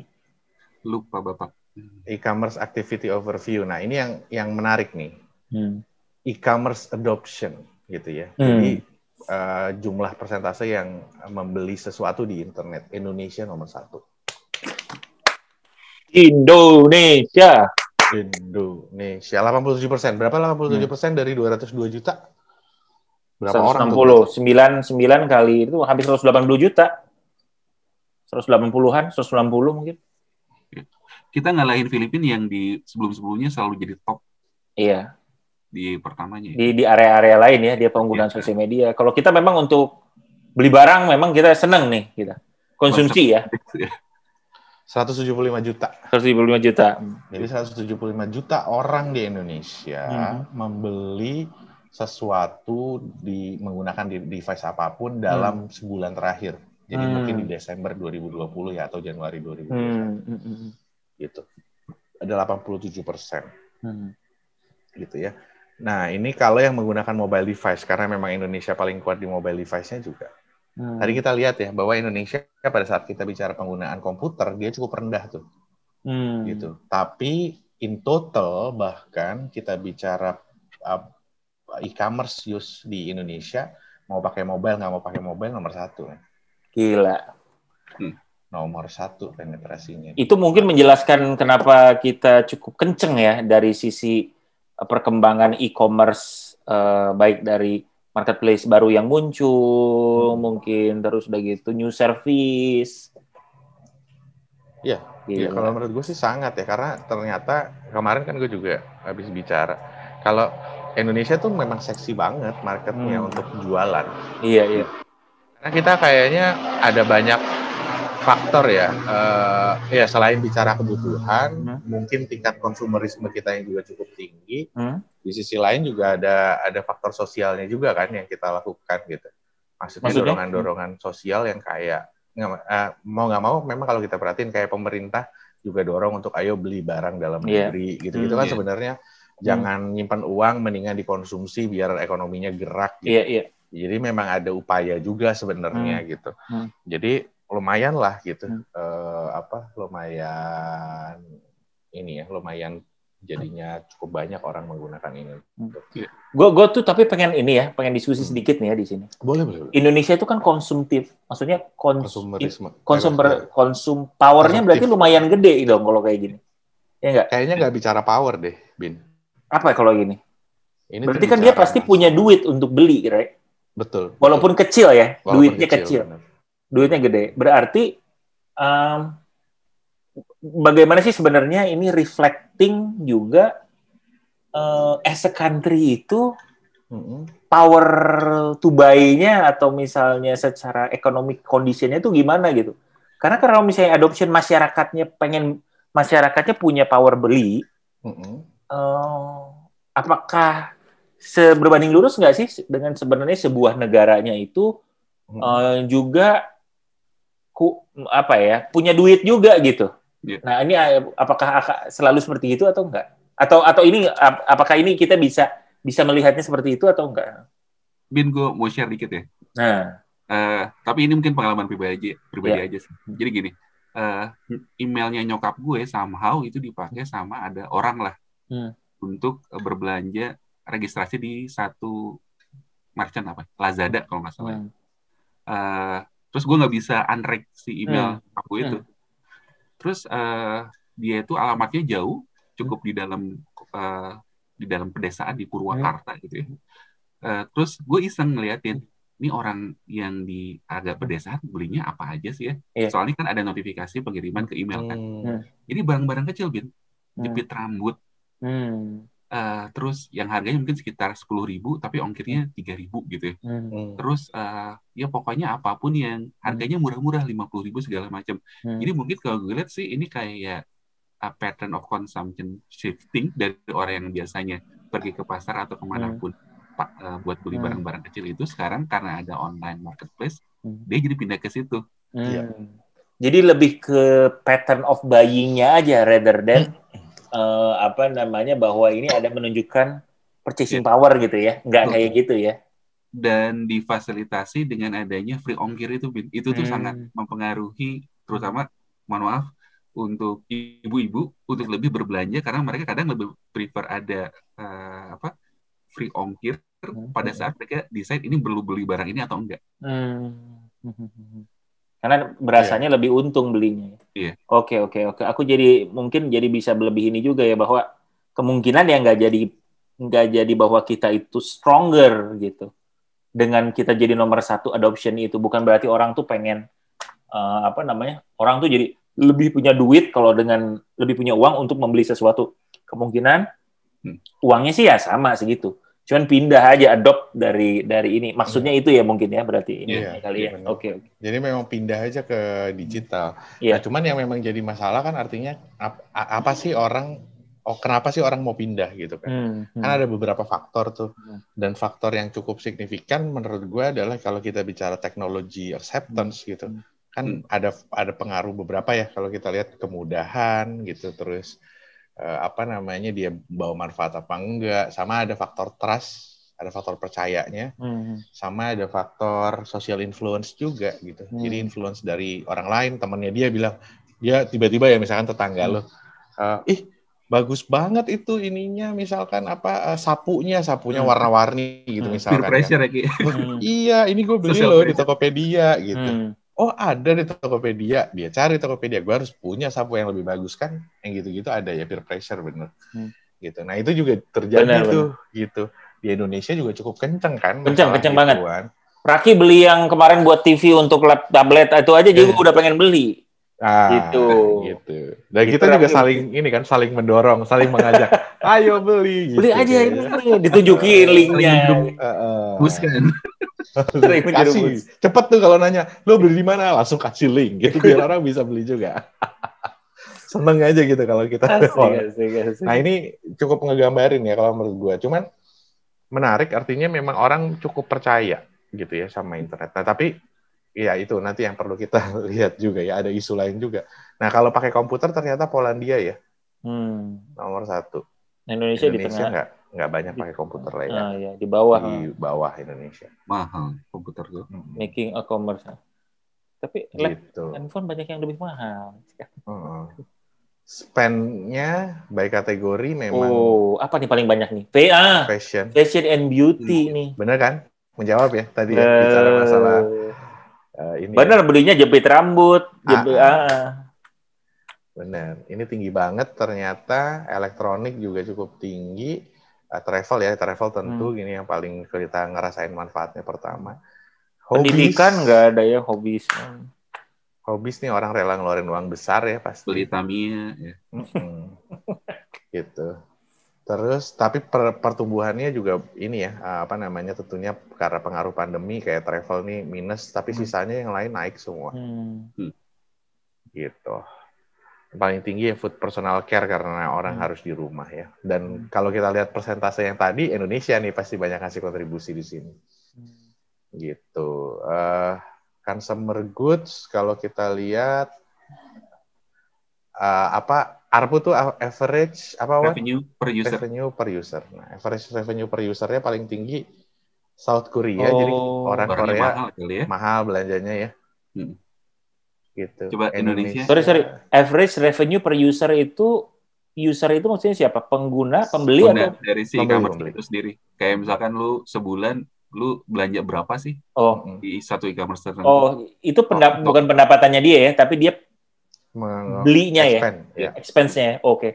Lupa bapak. Hmm. e-commerce activity overview. Nah, ini yang yang menarik nih. Hmm. E-commerce adoption gitu ya. Hmm. Jadi uh, jumlah persentase yang membeli sesuatu di internet Indonesia nomor satu. Indonesia. Indonesia 87 persen. Berapa 87 persen hmm. dari 202 juta? Berapa 160. orang? 99 9 kali itu habis 180 juta. 180-an, 190 mungkin kita ngalahin Filipina yang di sebelum-sebelumnya selalu jadi top. Iya. Di pertamanya. Di di area-area lain ya dia penggunaan iya, sosial media. Kalau kita memang untuk beli barang memang kita seneng nih kita konsumsi ya. 175 juta. 175 juta. Jadi 175 juta orang di Indonesia hmm. membeli sesuatu di menggunakan device apapun hmm. dalam hmm. sebulan terakhir. Jadi hmm. mungkin di hmm. Desember 2020 ya atau Januari 2020 Hmm. hmm gitu ada 87 persen hmm. gitu ya nah ini kalau yang menggunakan mobile device karena memang Indonesia paling kuat di mobile device-nya juga hmm. tadi kita lihat ya bahwa Indonesia pada saat kita bicara penggunaan komputer dia cukup rendah tuh hmm. gitu tapi in total bahkan kita bicara uh, e-commerce use di Indonesia mau pakai mobile nggak mau pakai mobile nomor satu gila hmm nomor satu penetrasinya. Itu mungkin menjelaskan kenapa kita cukup kenceng ya dari sisi eh, perkembangan e-commerce eh, baik dari marketplace baru yang muncul hmm. mungkin terus udah gitu new service. Iya, Iya, gitu. kalau menurut gue sih sangat ya karena ternyata kemarin kan gue juga habis bicara kalau Indonesia tuh memang seksi banget marketnya hmm. untuk jualan. Iya iya. Karena kita kayaknya ada banyak faktor ya uh, ya selain bicara kebutuhan hmm. mungkin tingkat konsumerisme kita yang juga cukup tinggi hmm. di sisi lain juga ada ada faktor sosialnya juga kan yang kita lakukan gitu maksudnya dorongan-dorongan sosial yang kayak uh, mau nggak mau memang kalau kita perhatiin kayak pemerintah juga dorong untuk ayo beli barang dalam yeah. negeri gitu-gitu hmm, kan yeah. sebenarnya hmm. jangan nyimpan uang mendingan dikonsumsi biar ekonominya gerak gitu. Yeah, yeah. Jadi memang ada upaya juga sebenarnya hmm. gitu. Hmm. Jadi lumayan lah gitu hmm. uh, apa lumayan ini ya lumayan jadinya cukup banyak orang menggunakan ini. Gue hmm. iya. gue tuh tapi pengen ini ya, pengen diskusi hmm. sedikit nih ya di sini. Boleh, boleh Indonesia itu kan konsumtif, maksudnya kons konsumerisme, konsumer, iya. konsum powernya berarti lumayan gede dong kalau kayak gini. Ya enggak? Kayaknya nggak bicara power deh, Bin. Apa kalau gini? Ini berarti kan dia pasti punya duit untuk beli, right? Betul. Walaupun betul. kecil ya, Walaupun duitnya kecil. kecil duitnya gede. Berarti um, bagaimana sih sebenarnya ini reflecting juga uh, as a country itu power to buy-nya atau misalnya secara ekonomi kondisinya itu gimana gitu. Karena kalau misalnya adoption masyarakatnya pengen masyarakatnya punya power beli, mm -hmm. uh, apakah seberbanding lurus nggak sih dengan sebenarnya sebuah negaranya itu mm -hmm. uh, juga ku, apa ya punya duit juga gitu. Yeah. Nah ini eh, apakah selalu seperti itu atau enggak? Atau atau ini apakah ini kita bisa bisa melihatnya seperti itu atau enggak? Bin gue mau share dikit ya. Nah. Uh, tapi ini mungkin pengalaman pribadi aja, pribadi yeah. aja sih. Jadi gini, uh, emailnya nyokap gue somehow itu dipakai sama ada orang lah hmm. untuk berbelanja registrasi di satu merchant apa Lazada kalau nggak salah. Hmm. Uh, terus gue nggak bisa unread si email hmm. aku itu hmm. terus uh, dia itu alamatnya jauh cukup di dalam uh, di dalam pedesaan di Purwakarta hmm. gitu ya uh, terus gue iseng ngeliatin ini orang yang di agak pedesaan belinya apa aja sih ya yeah. soalnya kan ada notifikasi pengiriman ke email kan hmm. hmm. jadi barang-barang kecil bin hmm. jepit rambut hmm. Uh, terus yang harganya mungkin sekitar sepuluh ribu tapi ongkirnya tiga ribu gitu ya. Hmm. Terus uh, ya pokoknya apapun yang harganya hmm. murah-murah lima -murah, puluh ribu segala macam. Hmm. Jadi mungkin kalau gue lihat sih ini kayak uh, pattern of consumption shifting dari orang yang biasanya pergi ke pasar atau hmm. kemanapun hmm. uh, buat beli hmm. barang-barang hmm. kecil itu sekarang karena ada online marketplace hmm. dia jadi pindah ke situ. Hmm. yeah. Jadi lebih ke pattern of buyingnya aja rather than hmm uh, apa namanya bahwa ini ada menunjukkan purchasing yeah. power gitu ya, nggak Betul. kayak gitu ya. Dan difasilitasi dengan adanya free ongkir itu, Itu tuh sangat hmm. mempengaruhi terutama, mohon untuk ibu-ibu untuk lebih berbelanja karena mereka kadang lebih prefer ada uh, apa free ongkir hmm. pada saat mereka decide ini perlu beli barang ini atau enggak. Hmm. hmm karena berasanya yeah. lebih untung belinya. Iya. Oke oke oke. Aku jadi mungkin jadi bisa lebih ini juga ya bahwa kemungkinan ya nggak jadi nggak jadi bahwa kita itu stronger gitu dengan kita jadi nomor satu adoption itu bukan berarti orang tuh pengen uh, apa namanya orang tuh jadi lebih punya duit kalau dengan lebih punya uang untuk membeli sesuatu kemungkinan hmm. uangnya sih ya sama segitu cuman pindah aja adopt dari dari ini maksudnya iya. itu ya mungkin ya berarti ini yeah, kali ya iya, oke okay, okay. jadi memang pindah aja ke digital yeah. nah cuman yang memang jadi masalah kan artinya ap, apa sih orang oh kenapa sih orang mau pindah gitu kan hmm, kan hmm. kan ada beberapa faktor tuh hmm. dan faktor yang cukup signifikan menurut gue adalah kalau kita bicara teknologi acceptance hmm. gitu kan hmm. ada ada pengaruh beberapa ya kalau kita lihat kemudahan gitu terus eh, apa namanya dia bawa manfaat apa enggak sama ada faktor trust ada faktor percayanya hmm. sama ada faktor social influence juga gitu hmm. jadi influence dari orang lain temannya dia bilang ya tiba-tiba ya misalkan tetangga hmm. lo uh, eh, ih bagus banget itu ininya misalkan apa uh, sapunya sapunya hmm. warna-warni gitu hmm. misalkan peer ya, ya iya ini gue beli lo loh pressure. di Tokopedia gitu hmm oh ada di Tokopedia, dia cari Tokopedia, gue harus punya sapu yang lebih bagus kan, yang gitu-gitu ada ya peer pressure bener, hmm. gitu. Nah itu juga terjadi bener, tuh, bener. gitu. Di Indonesia juga cukup kenceng kan, kenceng, kenceng banget. Raki beli yang kemarin buat TV untuk tablet itu aja juga iya. udah pengen beli. Ah, gitu. gitu. Dan gitu kita juga saling ini kan saling mendorong, saling mengajak. Ayo beli. Gitu, beli aja ya. ini ya. ditunjukin linknya. Buskan. kasih. Cepet tuh kalau nanya, lo beli di mana? Langsung kasih link. Gitu biar orang bisa beli juga. Seneng aja gitu kalau kita. Asik, asik, asik. Nah ini cukup ngegambarin ya kalau menurut gue. Cuman menarik artinya memang orang cukup percaya gitu ya sama internet. Nah tapi ya itu nanti yang perlu kita lihat juga ya ada isu lain juga. Nah kalau pakai komputer ternyata Polandia ya hmm. nomor satu. Indonesia, Indonesia di tengah nggak nggak banyak pakai komputer lah ya. Ah, iya, di bawah di bawah Indonesia. Mahal komputer tuh. Hmm. Making a commerce. Tapi gitu. handphone banyak yang lebih mahal. spendnya baik kategori memang. Oh, apa nih paling banyak nih? PA Fashion. Fashion and beauty hmm. nih. Bener kan? Menjawab ya tadi ya, bicara masalah uh, ini ya. bener ya. belinya jepit rambut jepit, ah, ah, ah. bener ini tinggi banget ternyata elektronik juga cukup tinggi uh, travel ya travel tentu hmm. ini yang paling kita ngerasain manfaatnya pertama hobbies. pendidikan nggak ada ya hobi hobi nih orang rela ngeluarin uang besar ya pasti beli Tamiya ya. -hmm. gitu Terus tapi per, pertumbuhannya juga ini ya ah, apa namanya tentunya karena pengaruh pandemi kayak travel nih minus tapi hmm. sisanya yang lain naik semua. Hmm. hmm. Gitu. paling tinggi ya food personal care karena orang hmm. harus di rumah ya. Dan hmm. kalau kita lihat persentase yang tadi Indonesia nih pasti banyak kasih kontribusi di sini. Hmm. Gitu. Uh, consumer goods kalau kita lihat uh, apa ARPU tuh ah, average apa revenue what? per user. Revenue per user. Nah, average revenue per usernya paling tinggi South Korea. Oh, jadi orang Korea mahal, ya? mahal belanjanya ya. Hmm. Gitu. Coba Indonesia. Indonesia. Sorry sorry. Average revenue per user itu user itu maksudnya siapa? Pengguna, pembeli Pengguna, atau dari si e-commerce itu sendiri. Kayak misalkan lu sebulan lu belanja berapa sih oh. di satu e-commerce tertentu? Oh, itu pendap oh, bukan pendapatannya dia ya, tapi dia belinya ya, ya. expense-nya. Ya? Oke. Okay.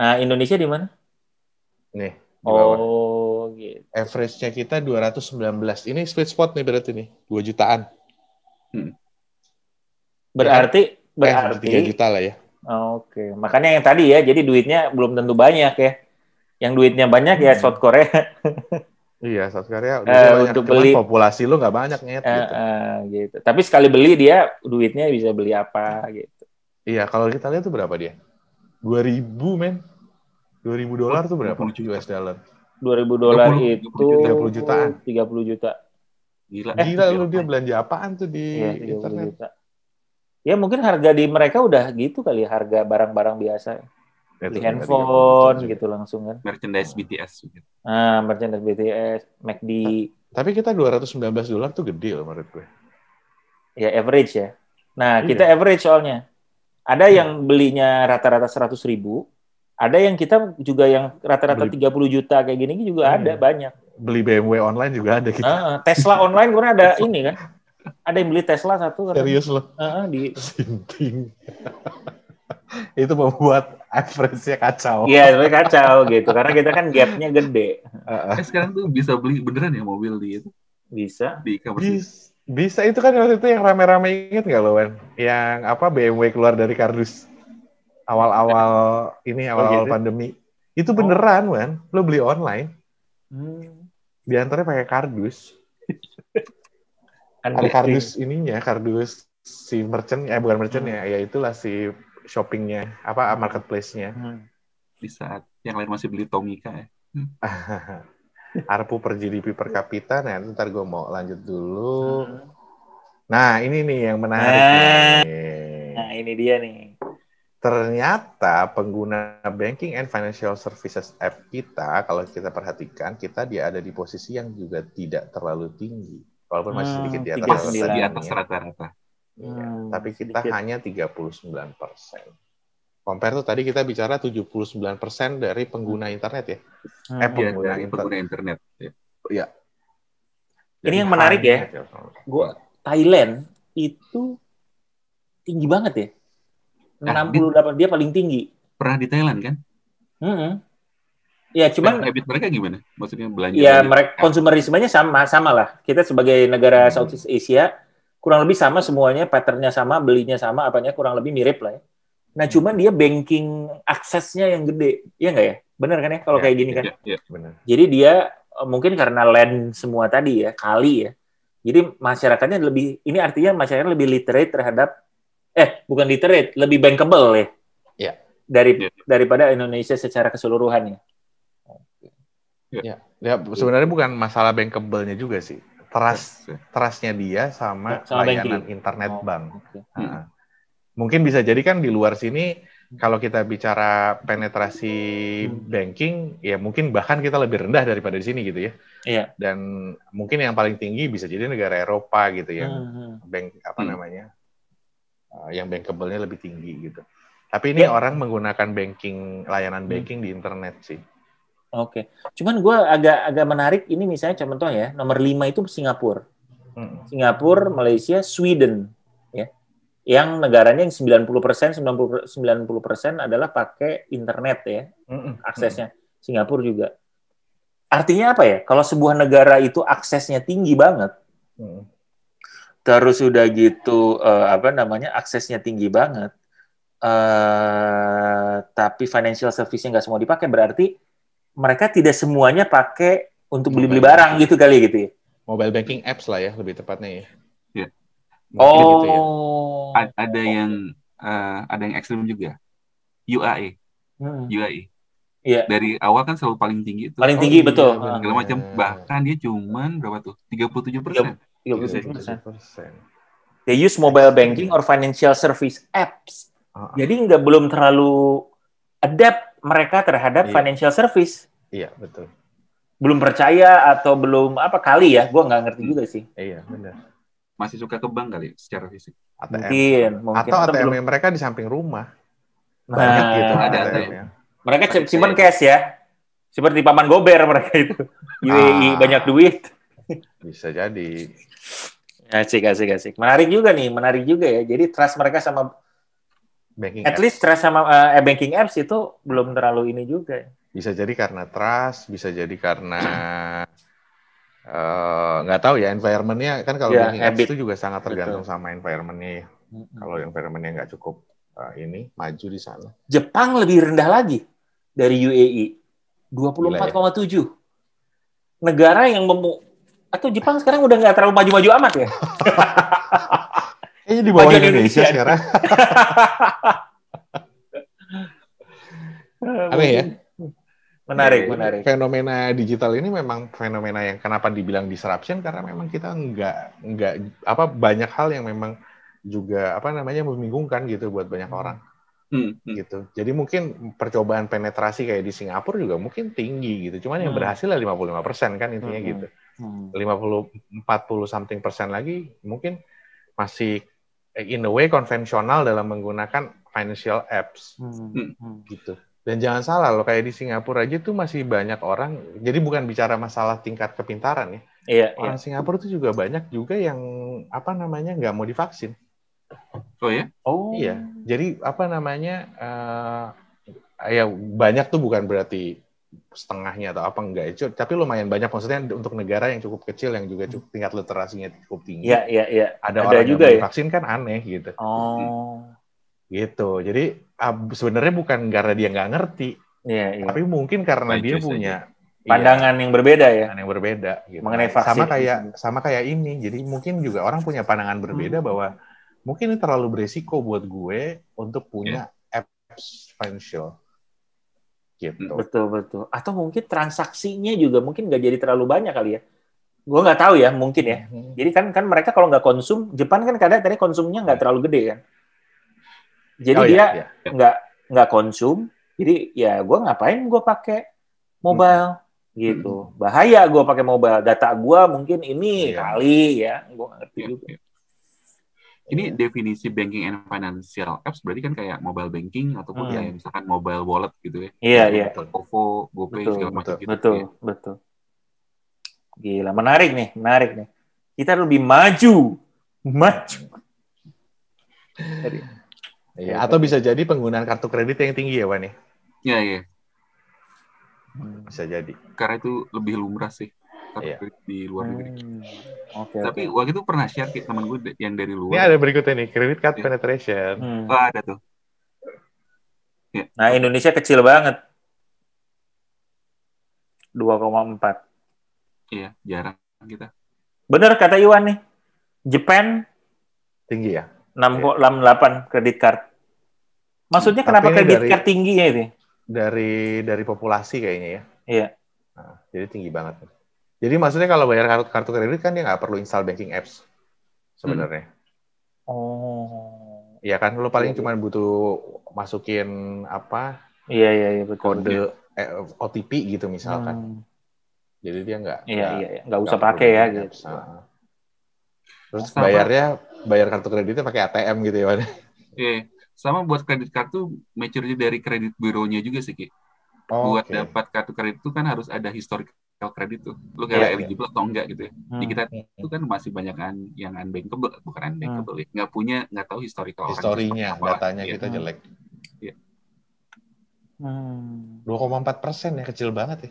Nah, Indonesia di mana? Nih. Di bawah. Oh, gitu. Average-nya kita 219. Ini sweet spot nih berarti nih, 2 jutaan. Hmm. Berarti eh, berarti juta lah ya. Oke, okay. makanya yang tadi ya, jadi duitnya belum tentu banyak ya. Yang duitnya banyak ya, hmm. ya South Korea. Iya, subscribe udah uh, untuk beli populasi lu nggak banyak nyet uh, gitu. Uh, gitu. Tapi sekali beli dia duitnya bisa beli apa gitu. Iya, kalau kita lihat tuh berapa dia? 2000, men. 2000 dolar tuh berapa? Juta. US dollar. 2000 dolar itu 30 jutaan. 30 juta. Gila, eh, gila lu dia belanja apaan tuh di ya, internet? Juta. Ya mungkin harga di mereka udah gitu kali ya, harga barang-barang biasa. Iya. Ya, beli handphone gitu langsung kan merchandise BTS gitu. ah merchandise BTS MACD tapi kita 219 dolar tuh gede loh menurut gue ya average ya nah iya. kita average soalnya ada iya. yang belinya rata-rata 100 ribu ada yang kita juga yang rata-rata beli... 30 juta kayak gini juga hmm. ada banyak beli BMW online juga ada kita gitu. uh, Tesla online karena ada ini kan ada yang beli Tesla satu serius serius loh uh, di sinting itu membuat average-nya kacau. Iya, sebenarnya kacau gitu. Karena kita kan gapnya gede. Uh, uh. Eh, sekarang tuh bisa beli beneran ya mobil di itu? Bisa. Di cover bisa, bisa itu kan waktu itu yang rame-rame inget nggak lo, Wen? Yang apa BMW keluar dari kardus awal-awal ini oh, awal-awal gitu? pandemi. Itu oh. beneran, oh. Wen. Lo beli online. Hmm. Diantarnya pakai kardus. Kan Ada kardus ininya, kardus si merchant, eh bukan merchant hmm. ya, ya itulah si shoppingnya apa hmm. marketplace-nya hmm. di saat yang lain masih beli Tomika ya hmm. Arpu per GDP per kapita nah ntar gue mau lanjut dulu hmm. nah ini nih yang menarik nah, nih. nah ini dia nih ternyata pengguna banking and financial services app kita kalau kita perhatikan kita dia ada di posisi yang juga tidak terlalu tinggi walaupun masih sedikit di atas rata-rata Iya, hmm, tapi kita sedikit. hanya 39 persen. Compare tuh tadi kita bicara 79 persen dari pengguna internet ya. Hmm. Eh, iya, pengguna, ya, internet. pengguna internet. Ya. ya. Ini yang menarik ya. Gua Thailand itu tinggi banget ya. Eh, nah, 68 dia paling tinggi. Pernah di Thailand kan? Mm -hmm. Ya, cuman eh, habit mereka gimana? Maksudnya belanja? Ya, mereka konsumerismenya sama sama lah. Kita sebagai negara hmm. Southeast Asia kurang lebih sama semuanya, patternnya sama, belinya sama, apanya kurang lebih mirip lah ya. Nah, hmm. cuman dia banking aksesnya yang gede, ya nggak ya? Bener kan ya kalau ya, kayak gini ya, kan? Ya, ya, bener. Jadi dia eh, mungkin karena land semua tadi ya, kali ya. Jadi masyarakatnya lebih, ini artinya masyarakat lebih literate terhadap, eh bukan literate, lebih bankable ya. Ya. Dari, ya. Daripada Indonesia secara keseluruhannya. ya. Ya. ya, sebenarnya bukan masalah bankable-nya juga sih trust trustnya dia sama, sama layanan banking. internet oh, bank. Okay. Nah, Mungkin bisa jadi kan di luar sini kalau kita bicara penetrasi hmm. banking ya mungkin bahkan kita lebih rendah daripada di sini gitu ya. Iya. Dan mungkin yang paling tinggi bisa jadi negara Eropa gitu ya hmm. hmm. bank apa hmm. namanya? Uh, yang bankable-nya lebih tinggi gitu. Tapi ini ya. orang menggunakan banking layanan hmm. banking hmm. di internet sih. Oke. Okay. Cuman gue agak agak menarik ini misalnya contoh ya nomor lima itu Singapura. Hmm. Singapura, Malaysia, Sweden ya. Yang negaranya yang 90% 90 persen adalah pakai internet ya hmm. hmm aksesnya. Hmm. Singapura juga. Artinya apa ya? Kalau sebuah negara itu aksesnya tinggi banget. Hmm. Terus sudah gitu uh, apa namanya? aksesnya tinggi banget. Uh, tapi financial service-nya nggak semua dipakai berarti mereka tidak semuanya pakai untuk beli-beli barang gitu kali gitu ya. Mobile banking apps lah ya lebih tepatnya ya. Iya. Gitu ya. Oh. Gitu ya. A ada oh. yang uh, ada yang ekstrim juga. UAE. Hmm. UAE. Iya. Dari awal kan selalu paling tinggi itu. Paling tinggi oh, iya, betul. Iya, ah. macam iya. bahkan dia cuman berapa tuh? 37 persen. 37 persen. They use mobile banking or financial service apps. Uh ah, -huh. Ah. Jadi nggak belum terlalu adapt mereka terhadap iya. financial service. Iya, betul. Belum percaya atau belum apa kali ya, gue nggak ngerti juga sih. Iya, benar. Masih suka ke bank kali ya, secara fisik. ATM. Mungkin, mungkin. Atau ATM belum... mereka di samping rumah. Nah, Banyak gitu ada ATM. ATM. Ya. Mereka simpan cash ya. Seperti paman gober mereka itu. UAE ah. banyak duit. Bisa jadi. Asik, asik, asik. Menarik juga nih, menarik juga ya. Jadi trust mereka sama banking at apps. least trust sama uh, banking apps itu belum terlalu ini juga bisa jadi karena trust bisa jadi karena eh, nggak uh, tahu ya environmentnya kan kalau yeah, banking habit. apps itu juga sangat tergantung Betul. sama environmentnya ya mm-hmm. kalau environmentnya nggak cukup uh, ini maju di sana Jepang lebih rendah lagi dari UAE 24,7 ya? negara yang memu atau Jepang sekarang udah nggak terlalu maju-maju amat ya Kayaknya di bawah Indonesia, Indonesia sekarang. Aneh ya? Menarik, menarik. Fenomena digital ini memang fenomena yang kenapa dibilang disruption karena memang kita nggak nggak apa banyak hal yang memang juga apa namanya membingungkan gitu buat banyak hmm. orang. Hmm, hmm, gitu. Jadi mungkin percobaan penetrasi kayak di Singapura juga mungkin tinggi gitu. Cuman yang hmm. berhasil ya lah 55 persen kan intinya hmm. gitu. Hmm. 50 40 something persen lagi mungkin masih Eh, in a way konvensional dalam menggunakan financial apps hmm. hmm. gitu. Dan jangan salah loh, kayak di Singapura aja tuh masih banyak orang. Jadi bukan bicara masalah tingkat kepintaran ya. Iya. Orang iya. Singapura tuh juga banyak juga yang apa namanya nggak mau divaksin. Oh ya? Oh iya. Jadi apa namanya uh, ya banyak tuh bukan berarti setengahnya atau apa enggak itu tapi lumayan banyak maksudnya untuk negara yang cukup kecil yang juga cukup hmm. tingkat literasinya cukup tinggi. Iya iya ya. Ada, Ada orang juga yang ya? vaksin kan aneh gitu. Oh. Gitu. Jadi sebenarnya bukan karena dia nggak ngerti. ya, ya. Tapi mungkin karena Baju dia punya iya, pandangan ya, yang berbeda ya. Pandangan yang berbeda gitu. Mengenai vaksin. Sama kayak sama kayak ini. Jadi mungkin juga orang punya pandangan berbeda hmm. bahwa mungkin ini terlalu berisiko buat gue untuk punya ya. apps financial gitu. Betul betul. Atau mungkin transaksinya juga mungkin nggak jadi terlalu banyak kali ya. Gue nggak tahu ya, mungkin ya. Mm-hmm. Jadi kan kan mereka kalau nggak konsum, Jepang kan kadang tadi konsumnya nggak terlalu gede kan. Jadi oh, iya, dia iya, iya. nggak konsum. Jadi ya gue ngapain gue pakai mobile hmm. gitu. Bahaya gue pakai mobile. Data gue mungkin ini iya. kali ya. Gue ngerti iya, juga. Iya. Ini iya. definisi banking and financial apps berarti kan kayak mobile banking ataupun hmm. ya misalkan mobile wallet gitu ya. Iya, iya. OVO, GoPay betul, segala macam gitu. Betul, ya. betul. Gila, menarik nih, menarik nih. Kita lebih maju. Maju. Iya, atau bisa jadi penggunaan kartu kredit yang tinggi ya, Wani? Ya? Iya, iya. Bisa jadi. Karena itu lebih lumrah sih. Iya. tapi di luar hmm. Okay, tapi okay. waktu itu pernah share ke teman gue yang dari luar. Ini ada berikutnya nih, credit card yeah. penetration. Hmm. Oh, ada tuh. Yeah. Nah, Indonesia kecil banget. 2,4. Iya, jarang kita. Bener kata Iwan nih. Jepang tinggi ya. delapan kredit card. Maksudnya kenapa kredit card tingginya ini? Dari dari populasi kayaknya ya. Iya. Nah, jadi tinggi banget. Jadi maksudnya kalau bayar kartu kartu kredit kan dia nggak perlu install banking apps sebenarnya. Hmm. Oh. Iya kan, lo paling iya, iya. cuma butuh masukin apa? Iya iya iya betul. Kode eh, OTP gitu misalkan. Hmm. Jadi dia nggak. Iya iya iya. Nggak usah pakai ya. Gitu. Terus sama, bayarnya bayar kartu kreditnya pakai ATM gitu ya, Iya. Sama buat kredit kartu maturity dari kredit bironya juga sih, Ki. Oh, buat okay. dapat kartu kredit itu kan harus ada historik kartu kredit tuh lu iya, nggak yeah, eligible yeah. atau enggak gitu ya hmm, di kita yeah, itu kan masih banyak kan yang unbankable bukan unbankable ya. hmm. ya nggak punya nggak tahu historical historinya datanya ya. kita hmm. jelek iya. hmm. dua koma empat persen ya kecil banget ya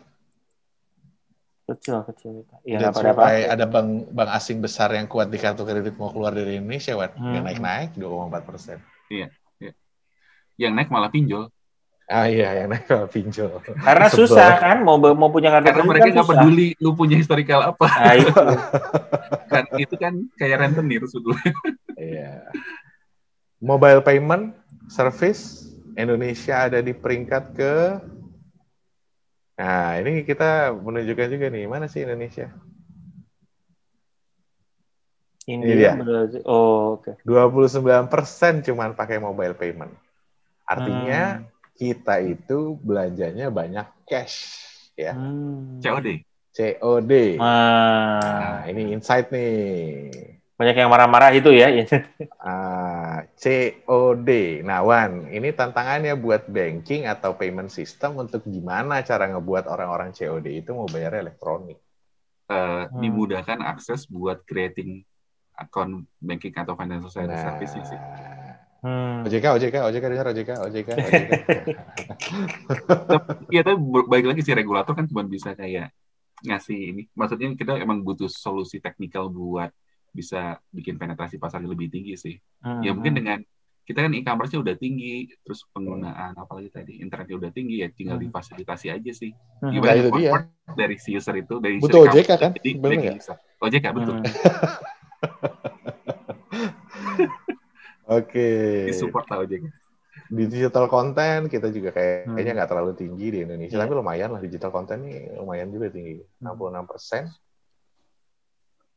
kecil kecil ya Dan sampai ada bank bank asing besar yang kuat di kartu kredit mau keluar dari Indonesia, Hmm. Yang naik naik dua koma empat persen. Iya, iya. Yang naik malah pinjol. Ah iya, yang nempel pinjol. Karena Sebel. susah kan, mau mau punya kartu Karena mereka kan nggak kan peduli lu punya historical apa. Nah, itu. kan, itu kan kayak rentenir sebetulnya. Iya. Mobile payment service Indonesia ada di peringkat ke Nah, ini kita menunjukkan juga nih, mana sih Indonesia? Ini, ini dia. Oh, oke. Okay. 29% cuman pakai mobile payment. Artinya hmm kita itu belanjanya banyak cash ya. Hmm. COD. COD. Ah. Nah, ini insight nih. Banyak yang marah-marah itu ya. ah, COD. Nah, Wan, ini tantangannya buat banking atau payment system untuk gimana cara ngebuat orang-orang COD itu mau bayar elektronik. Uh, hmm. dimudahkan akses buat creating account banking atau financial nah, services sih. Hmm. OJK, OJK, OJK, dengar OJK, OJK, OJK. Iya, tapi baik lagi sih regulator kan cuma bisa kayak ngasih ini. Maksudnya kita emang butuh solusi teknikal buat bisa bikin penetrasi pasar lebih tinggi sih. Ya hmm. Ya mungkin dengan kita kan e-commerce-nya udah tinggi, terus iya. penggunaan hmm. apalagi tadi internetnya udah tinggi ya, tinggal hmm. difasilitasi aja sih. Hmm. Gimana nah, itu dia. dari si user itu dari butuh OJK kan? Jadi, ya? OJK betul. Hmm. Oke. Di support lah ojek. Di digital content kita juga kayak, hmm. kayaknya nggak terlalu tinggi di Indonesia, yeah. tapi lumayan lah digital content ini lumayan juga tinggi, 66 persen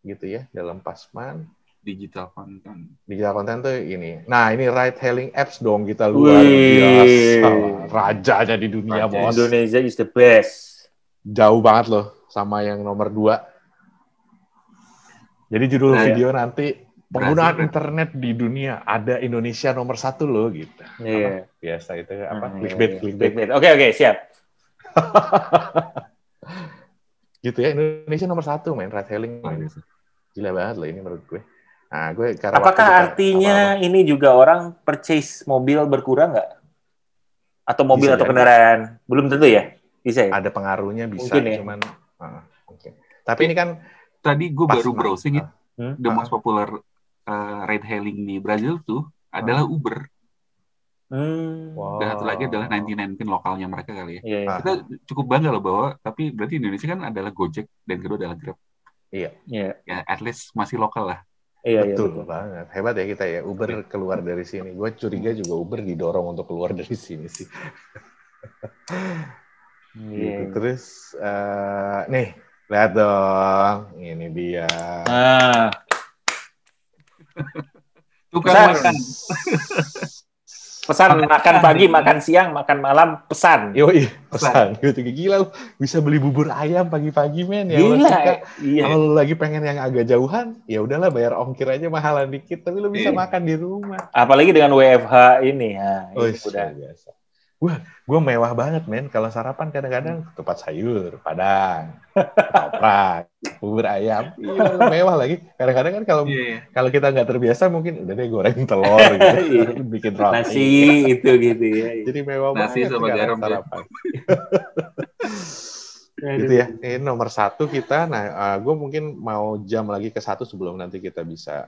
gitu ya dalam pasman digital content. Digital content tuh ini. Nah, ini ride hailing apps dong kita luar biasa. Rajanya di dunia, Raja bos. Indonesia is the best. Jauh banget loh sama yang nomor dua. Jadi judul nah, ya. video ya. nanti penggunaan Brazil. internet di dunia ada Indonesia nomor satu loh gitu. Iya. Yeah. Biasa itu apa? Hmm, clickbait, yeah, clickbait. clickbait. Oke okay, oke okay, siap. gitu ya Indonesia nomor satu main red hailing. Oh, iya Gila banget loh ini menurut gue. Nah, gue karena Apakah artinya apa -apa. ini juga orang purchase mobil berkurang nggak? Atau mobil bisa atau kendaraan? Ya. Belum tentu ya. Bisa. Ya? Ada pengaruhnya bisa. Mungkin ya. Cuman. Uh, ah, okay. Tapi ini kan tadi gue baru browsing ya. Uh, hmm? The most popular uh, eh, ride hailing di Brazil tuh adalah ah. Uber. Hmm. Wow. Dan satu lagi adalah 99 lokalnya mereka kali ya. Yeah, yeah. Kita cukup bangga loh bahwa tapi berarti Indonesia kan adalah Gojek dan kedua adalah Grab. Iya. Yeah. Yeah. Ya at least masih lokal lah. Iya, iya betul, iya, betul banget. Hebat ya kita ya. Uber iya. keluar dari sini. Gue curiga hmm. juga Uber didorong untuk keluar dari sini sih. yeah. gitu. Terus uh, nih lihat dong, ini dia. Ah Tukang pesan. makan. pesan makan pagi, makan siang, makan malam, pesan. Yo, pesan. pesan. Gitu gila bisa beli bubur ayam pagi-pagi men ya. Gila. iya. Kalau lagi pengen yang agak jauhan, ya udahlah bayar ongkir aja mahalan dikit tapi lu bisa iya. makan di rumah. Apalagi dengan WFH ini ya. Oh, udah biasa Wah, gue mewah banget men. Kalau sarapan kadang-kadang tempat sayur, padang, toprak, bubur ayam, iya, kan mewah lagi. Kadang-kadang kan kalau yeah. Iya. kalau kita nggak terbiasa mungkin udah deh goreng telur, gitu. Iya. bikin roti, nasi itu gitu ya. Iya. Jadi mewah nasi banget. Nasi sama garam ya. sarapan. gitu ya. Ini nomor satu kita. Nah, uh, eh, gue mungkin mau jam lagi ke satu sebelum nanti kita bisa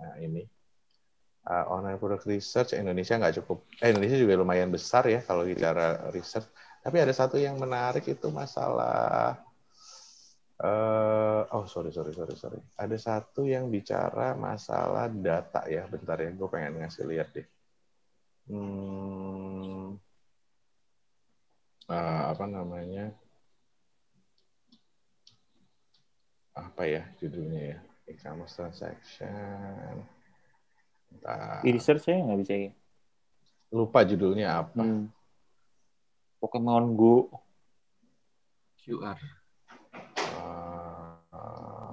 nah, ini uh, online product research Indonesia nggak cukup eh, Indonesia juga lumayan besar ya kalau bicara research tapi ada satu yang menarik itu masalah uh, oh sorry sorry sorry sorry ada satu yang bicara masalah data ya bentar ya gue pengen ngasih lihat deh hmm, uh, apa namanya apa ya judulnya ya e-commerce transaction di research saya nggak bisa ya. Lupa judulnya apa. Hmm. Pokemon Go. QR. Uh, ah. uh,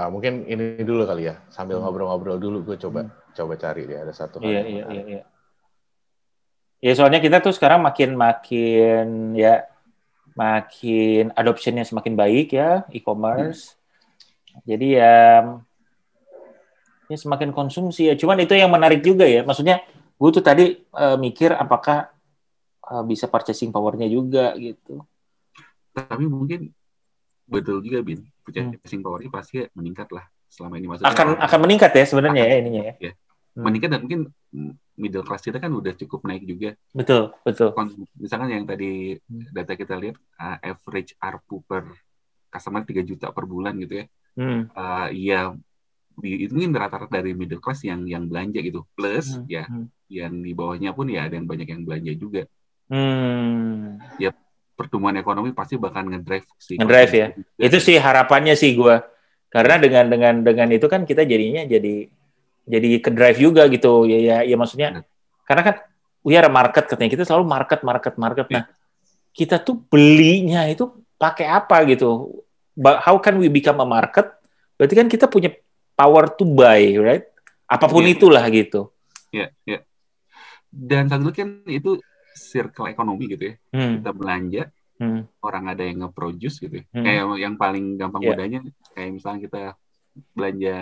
ah, mungkin ini dulu kali ya, sambil hmm. ngobrol-ngobrol hmm. dulu gue coba hmm. coba cari deh ada satu. Iya iya iya. iya. Ya soalnya kita tuh sekarang makin makin ya makin adoptionnya semakin baik ya e-commerce. Hmm. Jadi ya ini semakin konsumsi ya. Cuman itu yang menarik juga ya. Maksudnya gue tuh tadi e, mikir apakah e, bisa purchasing powernya juga gitu. Tapi mungkin betul juga bin purchasing hmm. powernya pasti meningkat lah selama ini maksudnya akan akan meningkat ya sebenarnya ya ininya ya, ya. Hmm. meningkat dan mungkin middle class kita kan udah cukup naik juga betul betul misalkan yang tadi hmm. data kita lihat eh, average ARPU per customer 3 juta per bulan gitu ya hmm. uh, itu mungkin rata-rata dari middle class yang yang belanja gitu plus hmm. ya hmm. yang di bawahnya pun ya ada yang banyak yang belanja juga hmm. ya pertumbuhan ekonomi pasti bakal ngedrive sih ngedrive ya juga. itu sih harapannya sih gue karena dengan dengan dengan itu kan kita jadinya jadi jadi ke drive juga gitu ya ya, ya maksudnya karena kan we are market katanya kita selalu market market market nah iya. kita tuh belinya itu pakai apa gitu how can we become a market? Berarti kan kita punya power to buy, right? Apapun yeah. itulah gitu. Ya, yeah, ya. Yeah. Dan satu kan itu circle ekonomi gitu ya. Hmm. Kita belanja, hmm. orang ada yang nge-produce gitu. Ya. Hmm. Kayak yang paling gampang yeah. Iya. mudahnya kayak misalnya kita belanja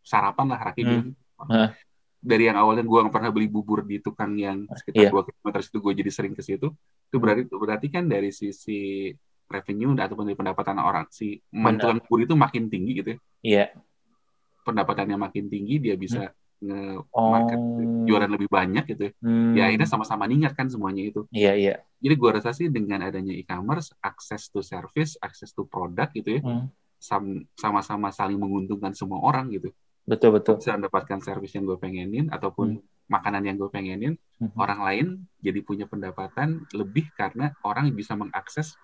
sarapan lah rakyat hmm. Nah, dari yang awalnya gue nggak pernah beli bubur di tukang yang sekitar iya. dua kilometer km itu gue jadi sering ke situ. Itu berarti itu berarti kan dari sisi revenue ataupun dari pendapatan orang si mantuan guru itu makin tinggi gitu ya iya pendapatannya makin tinggi dia bisa hmm. nge market oh. jualan lebih banyak gitu ya hmm. ya akhirnya sama-sama ningkat kan semuanya itu iya iya jadi gua rasa sih dengan adanya e-commerce akses to service akses to product gitu ya hmm. sama-sama saling menguntungkan semua orang gitu betul betul bisa mendapatkan service yang gue pengenin ataupun hmm makanan yang gue pengenin, hmm orang lain jadi punya pendapatan lebih karena orang bisa mengakses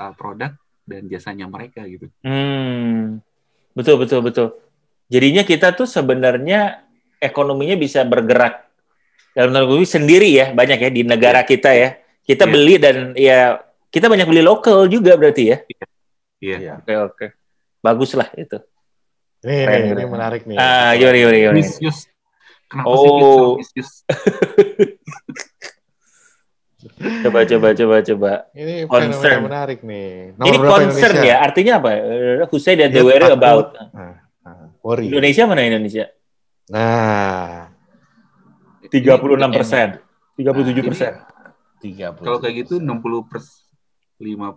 uh, produk dan jasanya mereka gitu. Hmm, betul betul betul. Jadinya kita tuh sebenarnya ekonominya bisa bergerak dalam tanda sendiri ya banyak ya di negara iya. kita ya. Kita yeah. beli dan ya kita banyak beli lokal juga berarti ya. Iya. iya. iya. Oke oke. Okay. Baguslah itu. Nih, ini, ini menarik nih. Ah, yori yori yori. Kenapa oh. sih Coba coba coba coba. Ini concern menarik nih. Nomor ini concern ya, artinya apa? Who say that they worry about? Nah, nah, worry. Indonesia mana Indonesia? Nah, tiga puluh enam persen, nah, tiga puluh tujuh persen. puluh Kalau kayak gitu enam 60 persen, 50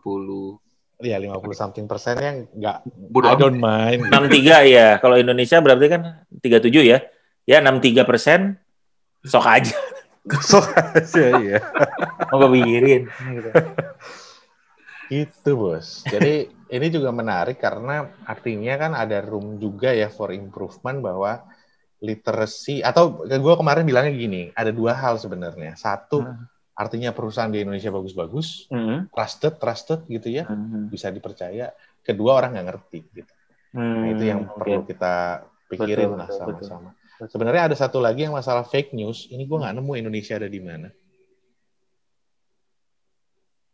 Ya, puluh something persen yang nggak, I don't mind. tiga ya, kalau Indonesia berarti kan tiga tujuh ya. Ya, enam tiga persen, sok aja. Kesel aja ya. Mau oh, gue pikirin. Gitu. Itu bos. Jadi ini juga menarik karena artinya kan ada room juga ya for improvement bahwa literasi atau gue kemarin bilangnya gini ada dua hal sebenarnya satu hmm. artinya perusahaan di Indonesia bagus-bagus hmm. trusted trusted gitu ya hmm. bisa dipercaya kedua orang nggak ngerti gitu hmm. nah, itu yang hmm, perlu okay. kita pikirin betul, lah sama-sama Sebenarnya ada satu lagi yang masalah fake news. Ini gue nggak nemu Indonesia ada di mana.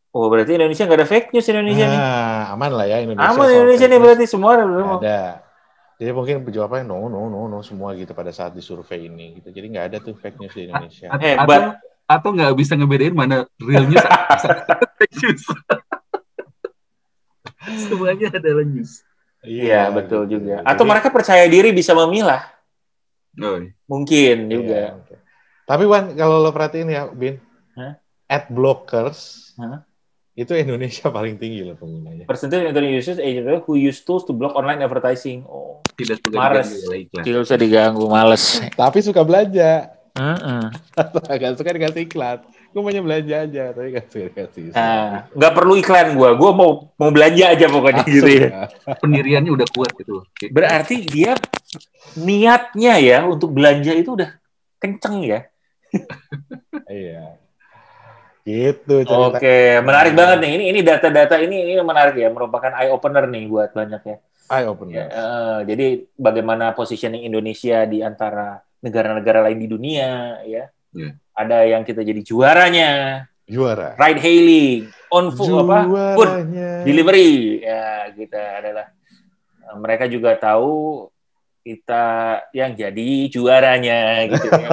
Oh berarti Indonesia nggak ada fake news Indonesia nah, nih? Aman lah ya Indonesia. Aman Indonesia nih berarti semua ada. Ada. Jadi mungkin jawabannya no no no no semua gitu pada saat disurvei ini gitu. Jadi nggak ada tuh fake news di Indonesia. A Hebat. Eh, atau nggak bisa ngebedain mana real news fake news. Semuanya adalah news. Iya, ya, betul gitu. juga. Atau mereka percaya diri bisa memilah. Oh, iya. Mungkin iya, juga. okay. Tapi Wan, kalau lo perhatiin ya, Bin, huh? ad blockers huh? itu Indonesia paling tinggi loh penggunanya. Persentil Indonesia users who use tools to block online advertising. Oh, tidak suka males. Diganggu, ya, tidak usah diganggu, males. Tapi suka belanja. Uh -uh. Gak suka dikasih iklan gue mau belanja aja tapi kasih kasih nah, nggak perlu iklan gue gue mau mau belanja aja pokoknya Asum, gitu ya, ya. pendiriannya udah kuat gitu berarti dia niatnya ya untuk belanja itu udah kenceng ya iya gitu oke oke menarik banget nih ini ini data-data ini ini menarik ya merupakan eye opener nih buat banyak ya eye opener ya, uh, jadi bagaimana positioning Indonesia di antara negara-negara lain di dunia ya yeah ada yang kita jadi juaranya. Juara. Ride hailing, on food apa? Food delivery. Ya, kita gitu adalah mereka juga tahu kita yang jadi juaranya gitu ya.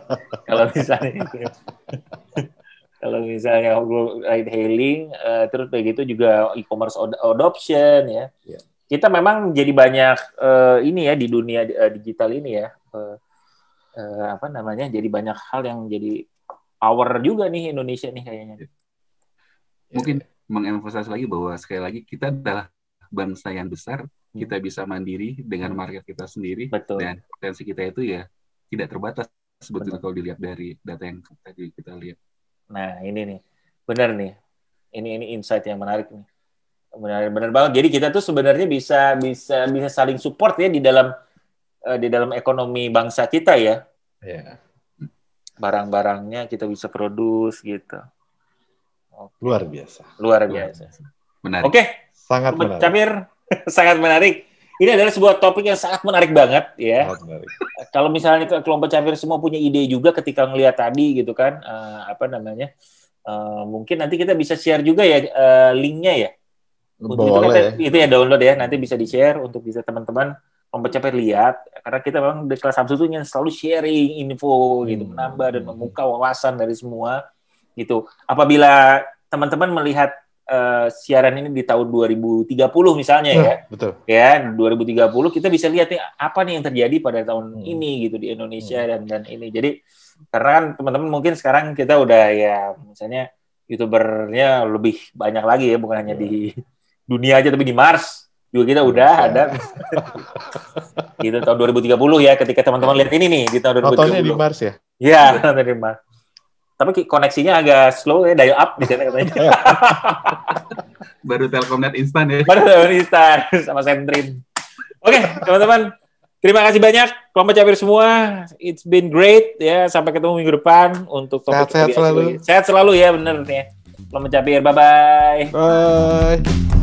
kalau misalnya kalau misalnya ride hailing uh, terus begitu juga e-commerce adoption ya. Yeah. Kita memang jadi banyak uh, ini ya di dunia uh, digital ini ya. Uh, uh, apa namanya jadi banyak hal yang jadi power juga nih Indonesia nih kayaknya. Iya. Ya, Mungkin mengemphasis lagi bahwa sekali lagi kita adalah bangsa yang besar, hmm. kita bisa mandiri dengan hmm. market kita sendiri Betul. dan potensi kita itu ya tidak terbatas sebetulnya kalau dilihat dari data yang tadi kita lihat. Nah, ini nih. Benar nih. Ini ini insight yang menarik nih. Benar benar banget. Jadi kita tuh sebenarnya bisa bisa bisa saling support ya di dalam uh, di dalam ekonomi bangsa kita ya. Yeah. Barang-barangnya kita bisa produce gitu. Okay. Luar biasa. Luar biasa. Menarik. Oke. Sangat menarik. Camir, sangat menarik. Ini adalah sebuah topik yang sangat menarik banget ya. Kalau misalnya kelompok Camir semua punya ide juga ketika ngelihat tadi gitu kan uh, apa namanya? Uh, mungkin nanti kita bisa share juga ya uh, linknya ya. Boleh. Itu, ya. itu ya download ya. Nanti bisa di share untuk bisa teman-teman pembaca lihat karena kita memang di kelas Samsung itu yang selalu sharing info gitu hmm. menambah dan membuka wawasan dari semua gitu apabila teman-teman melihat Uh, siaran ini di tahun 2030 misalnya hmm, ya. Betul. Ya, 2030 kita bisa lihat nih apa nih yang terjadi pada tahun hmm. ini gitu di Indonesia hmm. dan dan ini. Jadi karena kan teman-teman mungkin sekarang kita udah ya misalnya youtubernya lebih banyak lagi ya bukan hanya iya. di dunia aja tapi di Mars juga kita udah ya. ada gitu tahun 2030 ya ketika teman-teman lihat ini nih di tahun 2030. Nontonnya di Mars ya? Iya, nonton di Mars. Tapi koneksinya agak slow ya, dial up di sana katanya. Iya. Baru Telkomnet instan ya. Baru Telkomnet instan sama Sentrin. Oke, okay, teman-teman. Terima kasih banyak kelompok cabir semua. It's been great ya. Sampai ketemu minggu depan untuk topik sehat, sehat selalu. Sehat selalu ya bener ya. Kelompok cabir. Bye-bye. Bye. -bye. Bye.